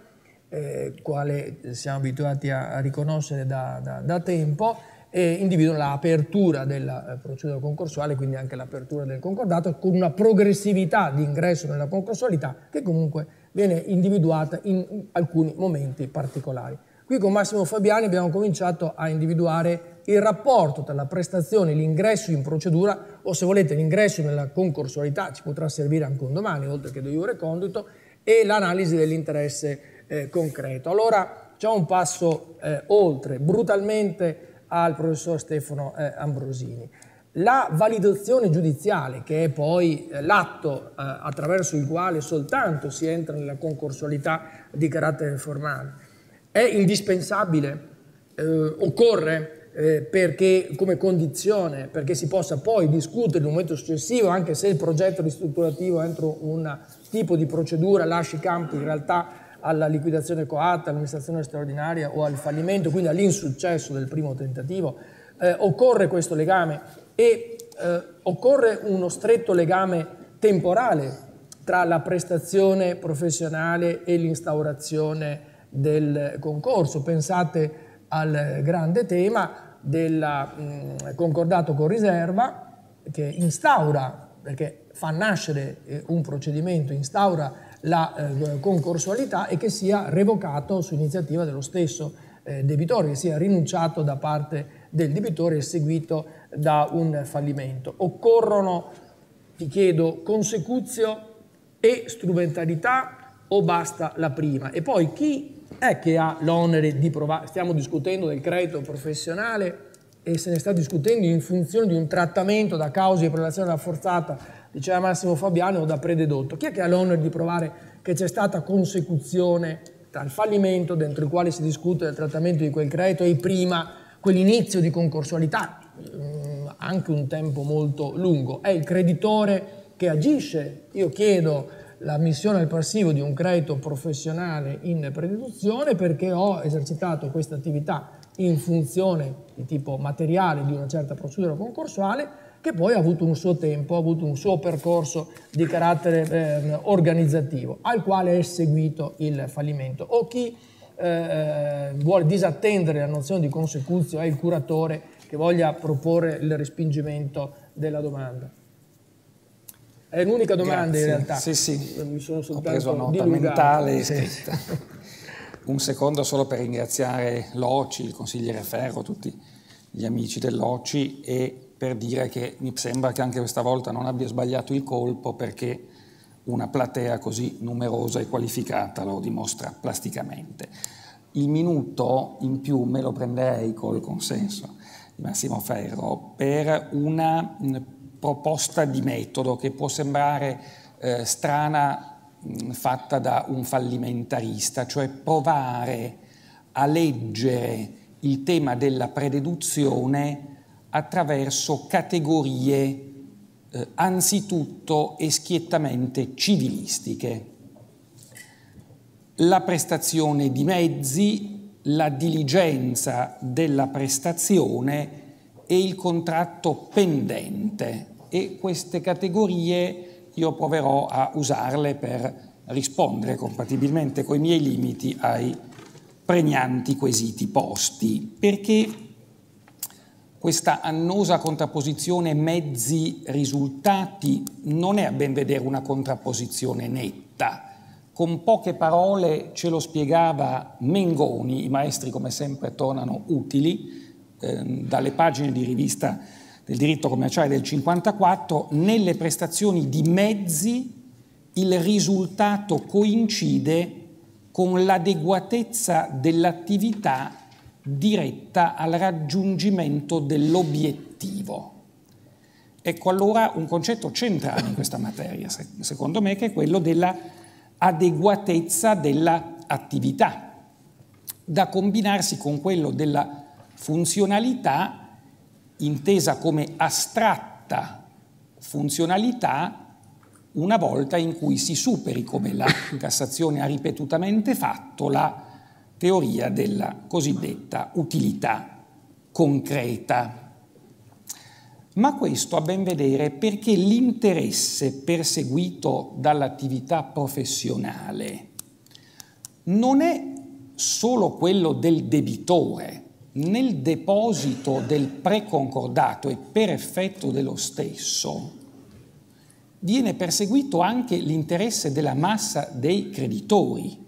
eh, quale siamo abituati a, a riconoscere da, da, da tempo, e individuano l'apertura della eh, procedura concorsuale, quindi anche l'apertura del concordato, con una progressività di ingresso nella concorsualità che comunque viene individuata in alcuni momenti particolari. Qui con Massimo Fabiani abbiamo cominciato a individuare il rapporto tra la prestazione, e l'ingresso in procedura o se volete l'ingresso nella concorsualità, ci potrà servire anche un domani, oltre che do iure condito, e l'analisi dell'interesse eh, concreto. Allora c'è un passo eh, oltre, brutalmente al professor Stefano eh, Ambrosini. La validazione giudiziale, che è poi eh, l'atto eh, attraverso il quale soltanto si entra nella concorsualità di carattere formale, è indispensabile, eh, occorre eh, perché, come condizione perché si possa poi discutere in un momento successivo, anche se il progetto ristrutturativo entro un tipo di procedura lasci campi in realtà alla liquidazione coatta, all'amministrazione straordinaria o al fallimento, quindi all'insuccesso del primo tentativo. Eh, occorre questo legame e eh, occorre uno stretto legame temporale tra la prestazione professionale e l'instaurazione del concorso. Pensate al grande tema del concordato con riserva che instaura, perché fa nascere eh, un procedimento, instaura la eh, concorsualità e che sia revocato su iniziativa dello stesso eh, debitore, che sia rinunciato da parte del debitore e seguito da un fallimento. Occorrono, ti chiedo, consecuzio e strumentalità o basta la prima? E poi chi è che ha l'onere di provare? Stiamo discutendo del credito professionale e se ne sta discutendo in funzione di un trattamento da cause di prelazione rafforzata diceva Massimo Fabiano, da prededotto. Chi è che ha l'onere di provare che c'è stata consecuzione tra il fallimento dentro il quale si discute del trattamento di quel credito e prima quell'inizio di concorsualità, mm, anche un tempo molto lungo? È il creditore che agisce. Io chiedo l'ammissione al passivo di un credito professionale in prededuzione perché ho esercitato questa attività in funzione di tipo materiale di una certa procedura concorsuale che poi ha avuto un suo tempo, ha avuto un suo percorso di carattere eh, organizzativo, al quale è seguito il fallimento. O chi eh, vuole disattendere la nozione di consecuzio è il curatore che voglia proporre il respingimento della domanda. È l'unica domanda Grazie. in realtà. Sì, sì, mi sono soltanto ho preso nota dilungato. mentale. scritta. Un secondo solo per ringraziare l'OCI, il consigliere Ferro, tutti gli amici dell'OCI e per dire che mi sembra che anche questa volta non abbia sbagliato il colpo perché una platea così numerosa e qualificata lo dimostra plasticamente. Il minuto in più me lo prenderei col consenso di Massimo Ferro per una mm, proposta di metodo che può sembrare eh, strana mh, mm, fatta da un fallimentarista, cioè provare a leggere il tema della prededuzione attraverso categorie eh, anzitutto e schiettamente civilistiche. La prestazione di mezzi, la diligenza della prestazione e il contratto pendente. E queste categorie io proverò a usarle per rispondere compatibilmente con i miei limiti ai pregnanti quesiti posti, perché questa annosa contrapposizione mezzi-risultati non è a ben vedere una contrapposizione netta. Con poche parole ce lo spiegava Mengoni, i maestri come sempre tornano utili, eh, dalle pagine di rivista del diritto commerciale del 54, nelle prestazioni di mezzi il risultato coincide con l'adeguatezza dell'attività diretta al raggiungimento dell'obiettivo. Ecco allora un concetto centrale in questa materia, secondo me, che è quello della adeguatezza dell'attività, da combinarsi con quello della funzionalità intesa come astratta funzionalità una volta in cui si superi, come la Cassazione ha ripetutamente fatto, la teoria della cosiddetta utilità concreta. Ma questo a ben vedere perché l'interesse perseguito dall'attività professionale non è solo quello del debitore. Nel deposito del preconcordato e per effetto dello stesso viene perseguito anche l'interesse della massa dei creditori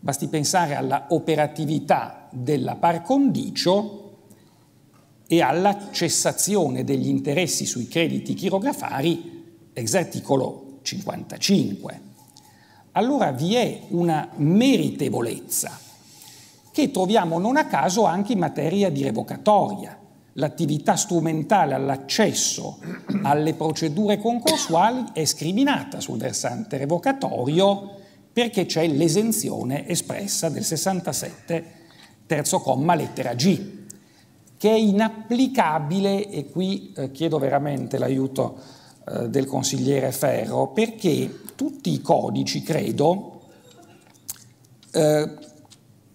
Basti pensare alla operatività della par condicio e alla cessazione degli interessi sui crediti chirografari, ex articolo 55. Allora vi è una meritevolezza che troviamo non a caso anche in materia di revocatoria. L'attività strumentale all'accesso alle procedure concorsuali è scriminata sul versante revocatorio perché c'è l'esenzione espressa del 67 terzo comma lettera G, che è inapplicabile, e qui eh, chiedo veramente l'aiuto eh, del consigliere Ferro, perché tutti i codici, credo, eh,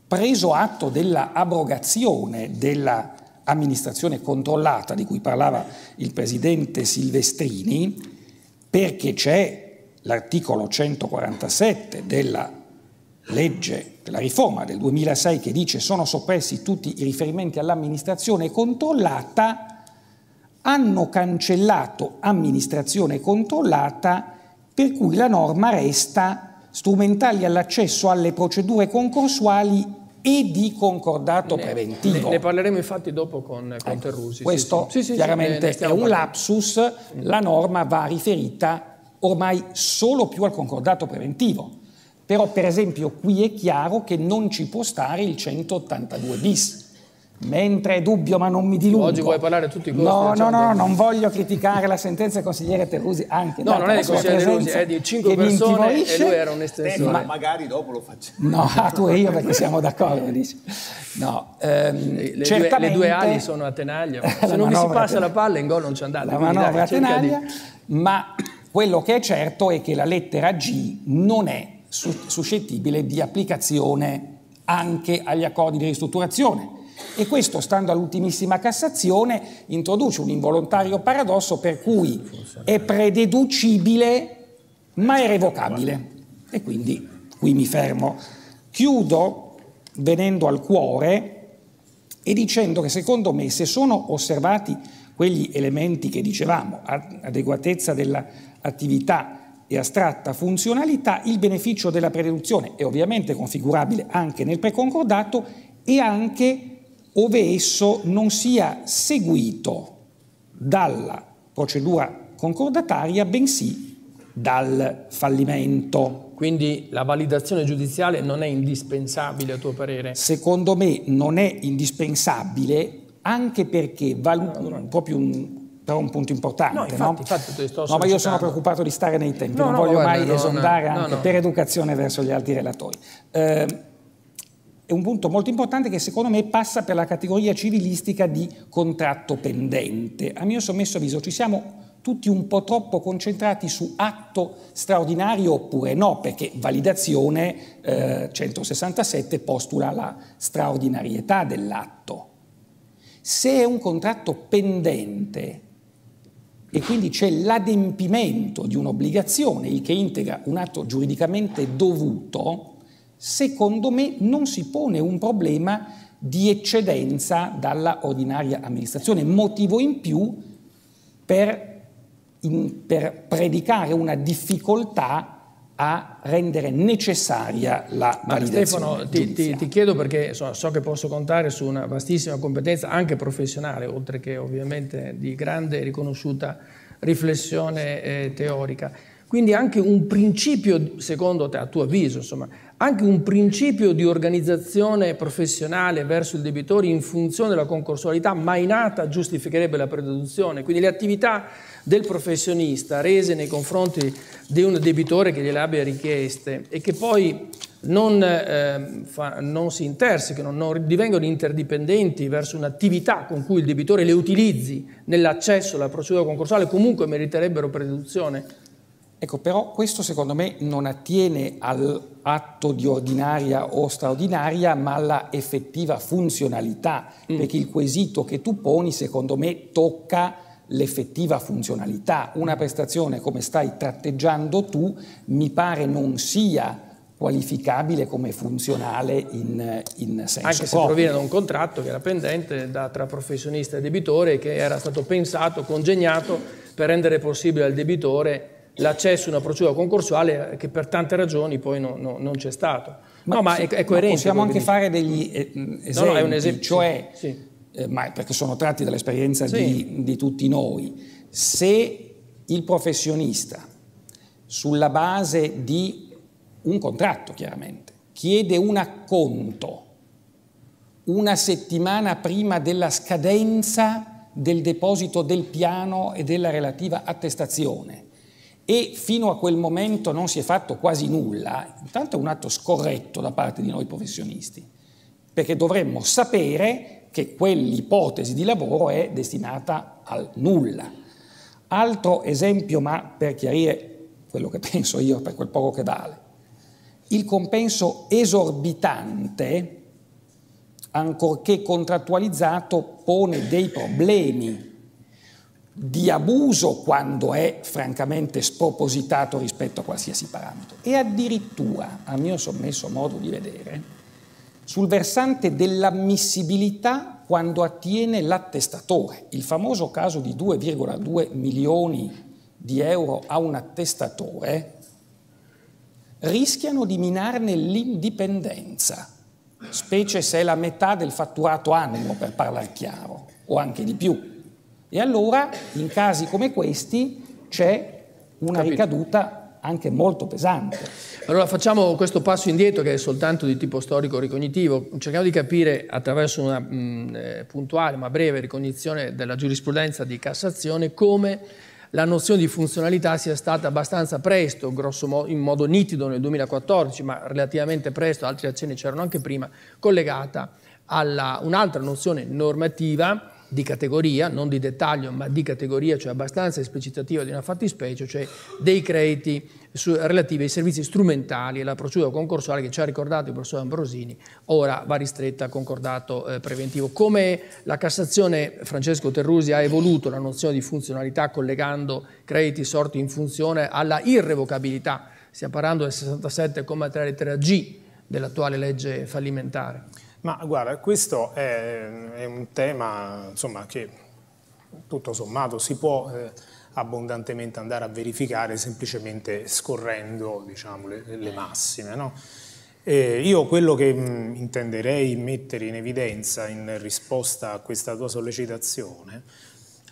preso atto della abrogazione dell'amministrazione controllata di cui parlava il presidente Silvestrini, perché c'è l'articolo 147 della legge, la riforma del 2006 che dice sono soppressi tutti i riferimenti all'amministrazione controllata, hanno cancellato amministrazione controllata per cui la norma resta strumentali all'accesso alle procedure concorsuali e di concordato ne, preventivo. Ne, ne, parleremo infatti dopo con, con ecco, Terrusi. Questo sì, sì. Sì, chiaramente è un parlando. lapsus, la norma va riferita ormai solo più al concordato preventivo. Però per esempio qui è chiaro che non ci può stare il 182 bis. Mentre è dubbio, ma non mi dilungo. Oggi vuoi parlare a tutti i costi? No, no, diciamo no, non voglio criticare la sentenza del consigliere Terrusi, anche No, non è del consigliere Terrusi, è di 5 persone e lui era un estensore. ma magari dopo lo facciamo. No, ah, tu e io perché siamo d'accordo, dici. No, ehm, le, le, due, ali sono a tenaglia. Se non mi si passa la palla in gol non c'è andata. La manovra a tenaglia, di... ma quello che è certo è che la lettera G non è suscettibile di applicazione anche agli accordi di ristrutturazione. E questo, stando all'ultimissima Cassazione, introduce un involontario paradosso per cui è prededucibile ma è revocabile. E quindi qui mi fermo. Chiudo venendo al cuore e dicendo che secondo me se sono osservati quegli elementi che dicevamo, adeguatezza dell'attività e astratta funzionalità, il beneficio della prededuzione è ovviamente configurabile anche nel preconcordato e anche ove esso non sia seguito dalla procedura concordataria, bensì dal fallimento. Quindi la validazione giudiziale non è indispensabile a tuo parere? Secondo me non è indispensabile anche perché, val- proprio un, però un punto importante. No, infatti, no? Infatti no ma io sono preoccupato di stare nei tempi, no, non no, voglio vabbè, mai esondare anche per educazione verso gli altri relatori. Eh, è un punto molto importante che secondo me passa per la categoria civilistica di contratto pendente. A mio sommesso avviso ci siamo tutti un po' troppo concentrati su atto straordinario oppure no, perché validazione eh, 167 postula la straordinarietà dell'atto. Se è un contratto pendente e quindi c'è l'adempimento di un'obbligazione, il che integra un atto giuridicamente dovuto, secondo me non si pone un problema di eccedenza dalla ordinaria amministrazione, motivo in più per, in, per predicare una difficoltà a rendere necessaria la validazione. Stefano, ti, ti, ti, chiedo perché so, so, che posso contare su una vastissima competenza anche professionale, oltre che ovviamente di grande e riconosciuta riflessione eh, teorica. Quindi anche un principio, secondo te, a tuo avviso, insomma, anche un principio di organizzazione professionale verso il debitore in funzione della concorsualità mai nata giustificherebbe la prededuzione. Quindi le attività del professionista rese nei confronti di un debitore che gliele abbia richieste e che poi non, eh, fa, non si intersecano, non divengono interdipendenti verso un'attività con cui il debitore le utilizzi nell'accesso alla procedura concorsuale, comunque meriterebbero prededuzione. Ecco, però questo secondo me non attiene all'atto di ordinaria o straordinaria, ma alla effettiva funzionalità, mm. perché il quesito che tu poni, secondo me, tocca l'effettiva funzionalità. Una prestazione come stai tratteggiando tu mi pare non sia qualificabile come funzionale in, in senso Anche se proviene da un contratto che era pendente da, tra professionista e debitore che era stato pensato, congegnato per rendere possibile al debitore l'accesso a una procedura concorsuale che per tante ragioni poi no, no, non c'è stato. Ma, no, ma è, è coerente. Ma possiamo anche fare degli esempi, eh, no, no, è un esempio, cioè sì, sì eh, ma perché sono tratti dall'esperienza sì. di, di tutti noi, se il professionista sulla base di un contratto chiaramente chiede un acconto una settimana prima della scadenza del deposito del piano e della relativa attestazione e fino a quel momento non si è fatto quasi nulla, intanto è un atto scorretto da parte di noi professionisti, perché dovremmo sapere che quell'ipotesi di lavoro è destinata al nulla. Altro esempio, ma per chiarire quello che penso io per quel poco che vale, il compenso esorbitante, ancorché contrattualizzato, pone dei problemi di abuso quando è francamente spropositato rispetto a qualsiasi parametro e addirittura, a mio sommesso modo di vedere, sul versante dell'ammissibilità quando attiene l'attestatore. Il famoso caso di 2,2 milioni di euro a un attestatore rischiano di minarne l'indipendenza, specie se è la metà del fatturato annuo, per parlare chiaro, o anche di più. E allora, in casi come questi, c'è una Capito. ricaduta anche molto pesante. Allora facciamo questo passo indietro che è soltanto di tipo storico-ricognitivo, cerchiamo di capire attraverso una mh, eh, puntuale ma breve ricognizione della giurisprudenza di Cassazione come la nozione di funzionalità sia stata abbastanza presto, modo, in modo nitido nel 2014, ma relativamente presto, altri accenni c'erano anche prima, collegata a un'altra nozione normativa di categoria, non di dettaglio, ma di categoria, cioè abbastanza esplicitativa di una fattispecie, cioè dei crediti su, relativi ai servizi strumentali e alla procedura concorsuale che ci ha ricordato il professor Ambrosini, ora va ristretta al concordato eh, preventivo. Come la Cassazione Francesco Terrusi ha evoluto la nozione di funzionalità collegando crediti sorti in funzione alla irrevocabilità, stiamo parlando del 67,3 lettera G dell'attuale legge fallimentare. Ma guarda, questo è, è un tema insomma, che tutto sommato si può eh, abbondantemente andare a verificare semplicemente scorrendo diciamo, le, le, eh. massime. No? Eh, io quello che mh, mm, intenderei mettere in evidenza in risposta a questa tua sollecitazione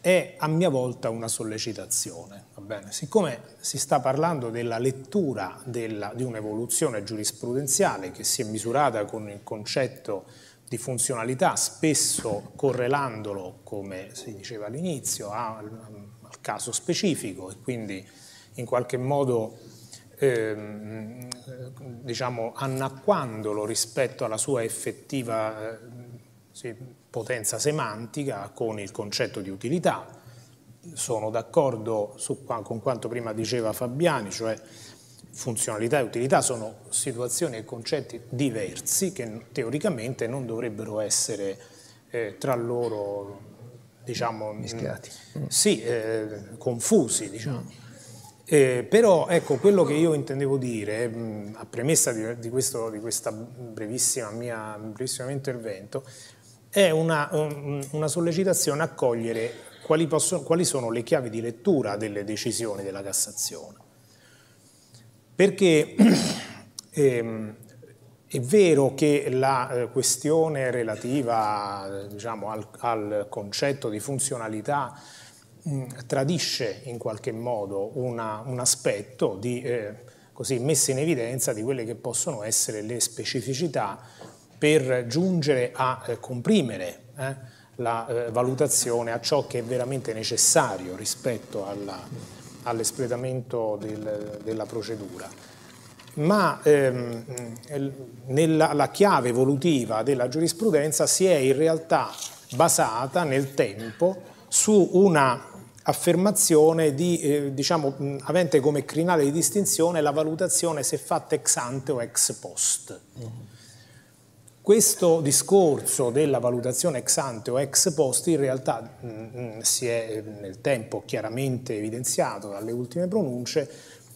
è a mia volta una sollecitazione. Siccome si sta parlando della lettura della, di un'evoluzione giurisprudenziale che si è misurata con il concetto di funzionalità, spesso correlandolo, come si diceva all'inizio, al, caso specifico e quindi in qualche modo ehm, diciamo, annacquandolo rispetto alla sua effettiva eh, sì, potenza semantica con il concetto di utilità. Sono d'accordo con quanto prima diceva Fabiani, cioè funzionalità e utilità sono situazioni e concetti diversi che teoricamente non dovrebbero essere eh, tra loro diciamo, mm, mischiati. Mm. sì, eh, confusi, diciamo. Mm. Eh, però ecco, quello che io intendevo dire, mh, a premessa di, di, questo, di questa brevissima mia, brevissimo mio intervento, è una, um, una sollecitazione a cogliere quali, possono, quali sono le chiavi di lettura delle decisioni della Cassazione. Perché ehm, è vero che la eh, questione relativa diciamo, al, al, concetto di funzionalità mh, mm, tradisce in qualche modo una, un aspetto di, eh, così, messa in evidenza di quelle che possono essere le specificità per giungere a eh, comprimere eh, la eh, valutazione a ciò che è veramente necessario rispetto all'espletamento del, della procedura. Ma ehm, nella, la chiave evolutiva della giurisprudenza si è in realtà basata nel tempo su una affermazione di, eh, diciamo, mh, avente come crinale di distinzione la valutazione se fatta ex ante o ex post. Mm -hmm. Questo discorso della valutazione ex ante o ex post in realtà mh, mm, mm, si è eh, nel tempo chiaramente evidenziato dalle ultime pronunce,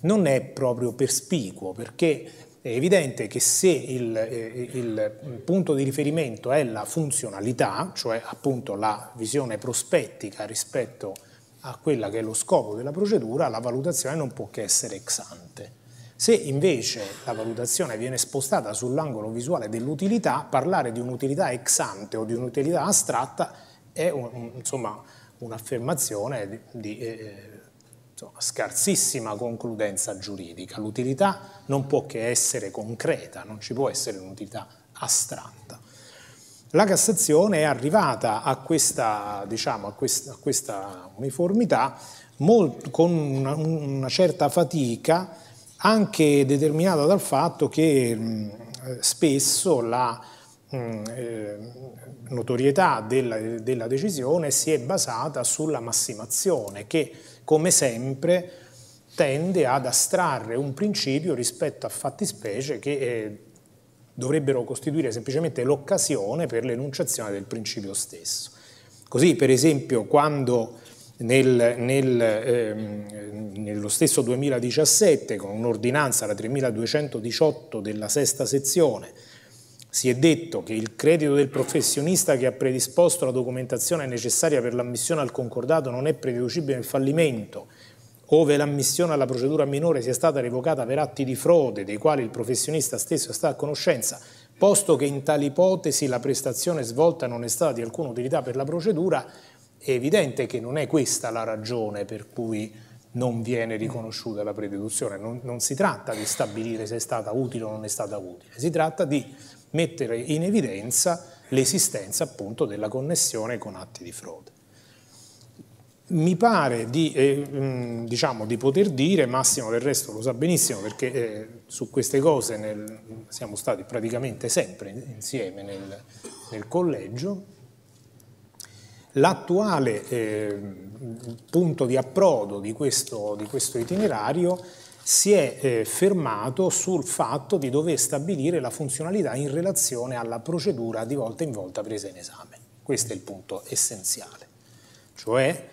non è proprio perspicuo perché è evidente che se il, eh, il, punto di riferimento è la funzionalità, cioè appunto la visione prospettica rispetto a quella che è lo scopo della procedura, la valutazione non può che essere ex ante. Se invece la valutazione viene spostata sull'angolo visuale dell'utilità, parlare di un'utilità ex ante o di un'utilità astratta è un'affermazione un, di, di eh, eh, insomma, scarsissima concludenza giuridica. L'utilità non può che essere concreta, non ci può essere un'utilità astratta. La Cassazione è arrivata a questa, diciamo, a questa, a questa uniformità molto, con una, una certa fatica anche determinata dal fatto che mh, spesso la mh, eh, notorietà della, della, decisione si è basata sulla massimazione che come sempre tende ad astrarre un principio rispetto a fattispecie che eh, dovrebbero costituire semplicemente l'occasione per l'enunciazione del principio stesso. Così per esempio quando nel, nel, ehm, nello stesso 2017 con un'ordinanza, la 3218 della sesta sezione, si è detto che il credito del professionista che ha predisposto la documentazione necessaria per l'ammissione al concordato non è prededucibile nel fallimento, ove l'ammissione alla procedura minore sia stata revocata per atti di frode dei quali il professionista stesso sta a conoscenza, posto che in tale ipotesi la prestazione svolta non è stata di alcuna utilità per la procedura, è evidente che non è questa la ragione per cui non viene riconosciuta la prededuzione, non, non si tratta di stabilire se è stata utile o non è stata utile, si tratta di mettere in evidenza l'esistenza appunto della connessione con atti di frode. Mi pare di, eh, diciamo, di, poter dire, Massimo del resto lo sa benissimo perché eh, su queste cose nel, siamo stati praticamente sempre insieme nel, nel collegio, L'attuale eh, punto di approdo di questo, di questo itinerario si è eh, fermato sul fatto di dover stabilire la funzionalità in relazione alla procedura di volta in volta presa in esame. Questo è il punto essenziale. Cioè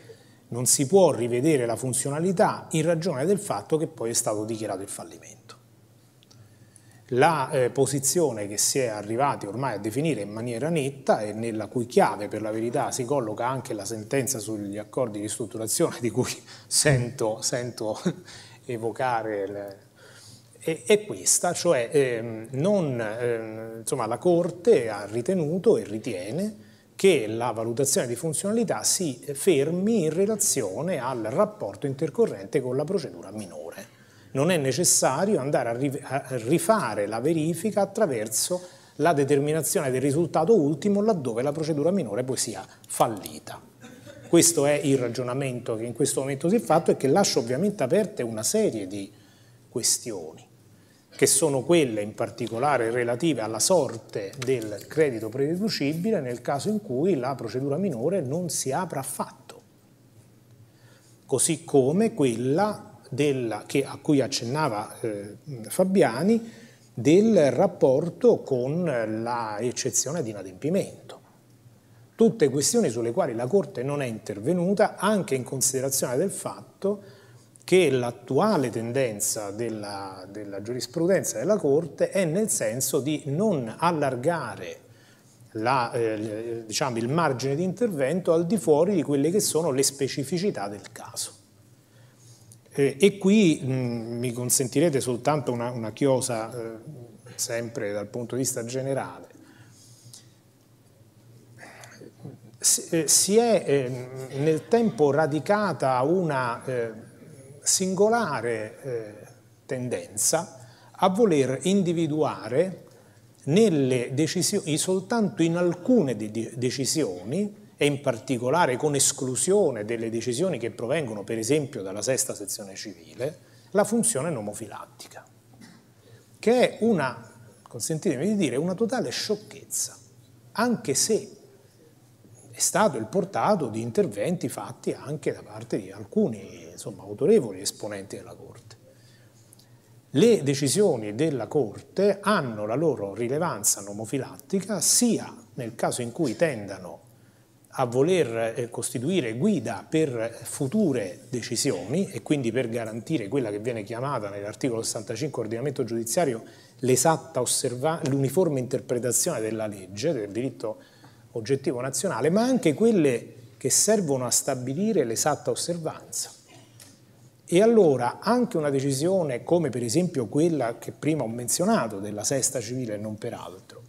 non si può rivedere la funzionalità in ragione del fatto che poi è stato dichiarato il fallimento la eh, posizione che si è arrivati ormai a definire in maniera netta e nella cui chiave per la verità si colloca anche la sentenza sugli accordi di ristrutturazione di cui sento, sento evocare le, è, questa, cioè ehm, non, ehm, insomma, la Corte ha ritenuto e ritiene che la valutazione di funzionalità si fermi in relazione al rapporto intercorrente con la procedura minore non è necessario andare a, rifare la verifica attraverso la determinazione del risultato ultimo laddove la procedura minore poi sia fallita. Questo è il ragionamento che in questo momento si è fatto e che lascia ovviamente aperte una serie di questioni, che sono quelle in particolare relative alla sorte del credito prededucibile nel caso in cui la procedura minore non si apra affatto, così come quella della, che, a cui accennava eh, Fabiani del rapporto con l'eccezione di inadempimento. Tutte questioni sulle quali la Corte non è intervenuta anche in considerazione del fatto che l'attuale tendenza della, della giurisprudenza della Corte è nel senso di non allargare la, eh, diciamo, il margine di intervento al di fuori di quelle che sono le specificità del caso. Eh, e qui mh, mi consentirete soltanto una, una chiosa, eh, sempre dal punto di vista generale. Si, eh, è eh, nel tempo radicata una eh, singolare tendenza a voler individuare nelle decisioni, soltanto in alcune decisioni, e in particolare con esclusione delle decisioni che provengono per esempio dalla sesta sezione civile, la funzione nomofilattica, che è una, consentitemi di dire, una totale sciocchezza, anche se è stato il portato di interventi fatti anche da parte di alcuni insomma, autorevoli esponenti della Corte. Le decisioni della Corte hanno la loro rilevanza nomofilattica sia nel caso in cui tendano a voler eh, costituire guida per future decisioni e quindi per garantire quella che viene chiamata nell'articolo 65 ordinamento giudiziario l'esatta l'uniforme interpretazione della legge, del diritto oggettivo nazionale, ma anche quelle che servono a stabilire l'esatta osservanza. E allora anche una decisione come per esempio quella che prima ho menzionato della sesta civile e non per altro,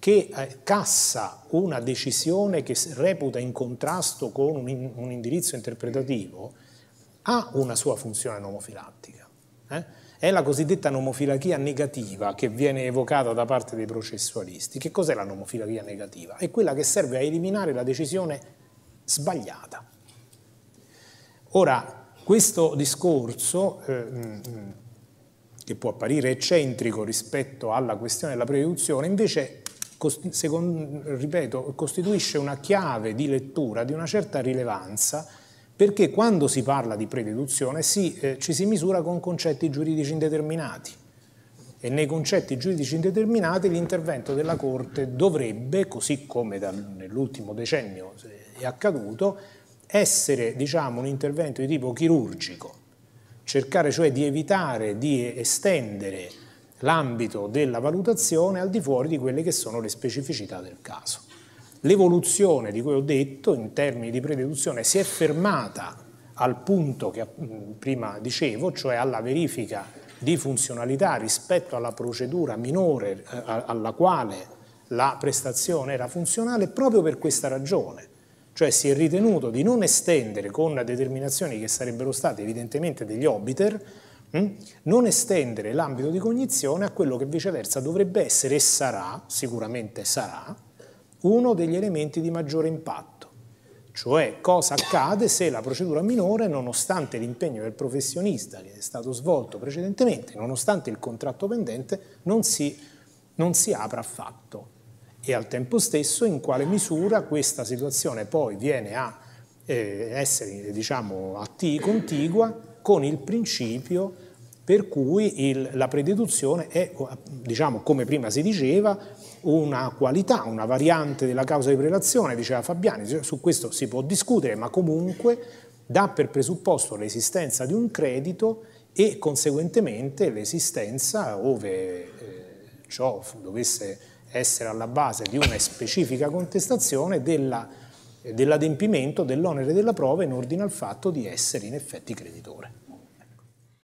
che eh, cassa una decisione che reputa in contrasto con un, indirizzo interpretativo ha una sua funzione nomofilattica. Eh? È la cosiddetta nomofilachia negativa che viene evocata da parte dei processualisti. Che cos'è la nomofilachia negativa? È quella che serve a eliminare la decisione sbagliata. Ora, questo discorso, eh, mm, mm, che può apparire eccentrico rispetto alla questione della preduzione, invece secondo, ripeto, costituisce una chiave di lettura di una certa rilevanza perché quando si parla di prededuzione si, eh, ci si misura con concetti giuridici indeterminati e nei concetti giuridici indeterminati l'intervento della Corte dovrebbe, così come nell'ultimo decennio eh, è accaduto, essere diciamo, un intervento di tipo chirurgico, cercare cioè di evitare di estendere l'ambito della valutazione al di fuori di quelle che sono le specificità del caso. L'evoluzione di cui ho detto in termini di prededuzione si è fermata al punto che mm, prima dicevo, cioè alla verifica di funzionalità rispetto alla procedura minore eh, alla quale la prestazione era funzionale proprio per questa ragione, cioè si è ritenuto di non estendere con determinazioni che sarebbero state evidentemente degli obiter Mm? Non estendere l'ambito di cognizione a quello che viceversa dovrebbe essere e sarà, sicuramente sarà, uno degli elementi di maggiore impatto, cioè cosa accade se la procedura minore, nonostante l'impegno del professionista che è stato svolto precedentemente, nonostante il contratto pendente, non si, non si apra affatto e al tempo stesso in quale misura questa situazione poi viene a eh, essere diciamo, a T contigua con il principio per cui il, la prededuzione è, diciamo, come prima si diceva, una qualità, una variante della causa di prelazione, diceva Fabiani, su questo si può discutere, ma comunque dà per presupposto l'esistenza di un credito e conseguentemente l'esistenza, ove eh, ciò dovesse essere alla base di una specifica contestazione, della, dell'adempimento dell'onere della prova in ordine al fatto di essere in effetti creditore.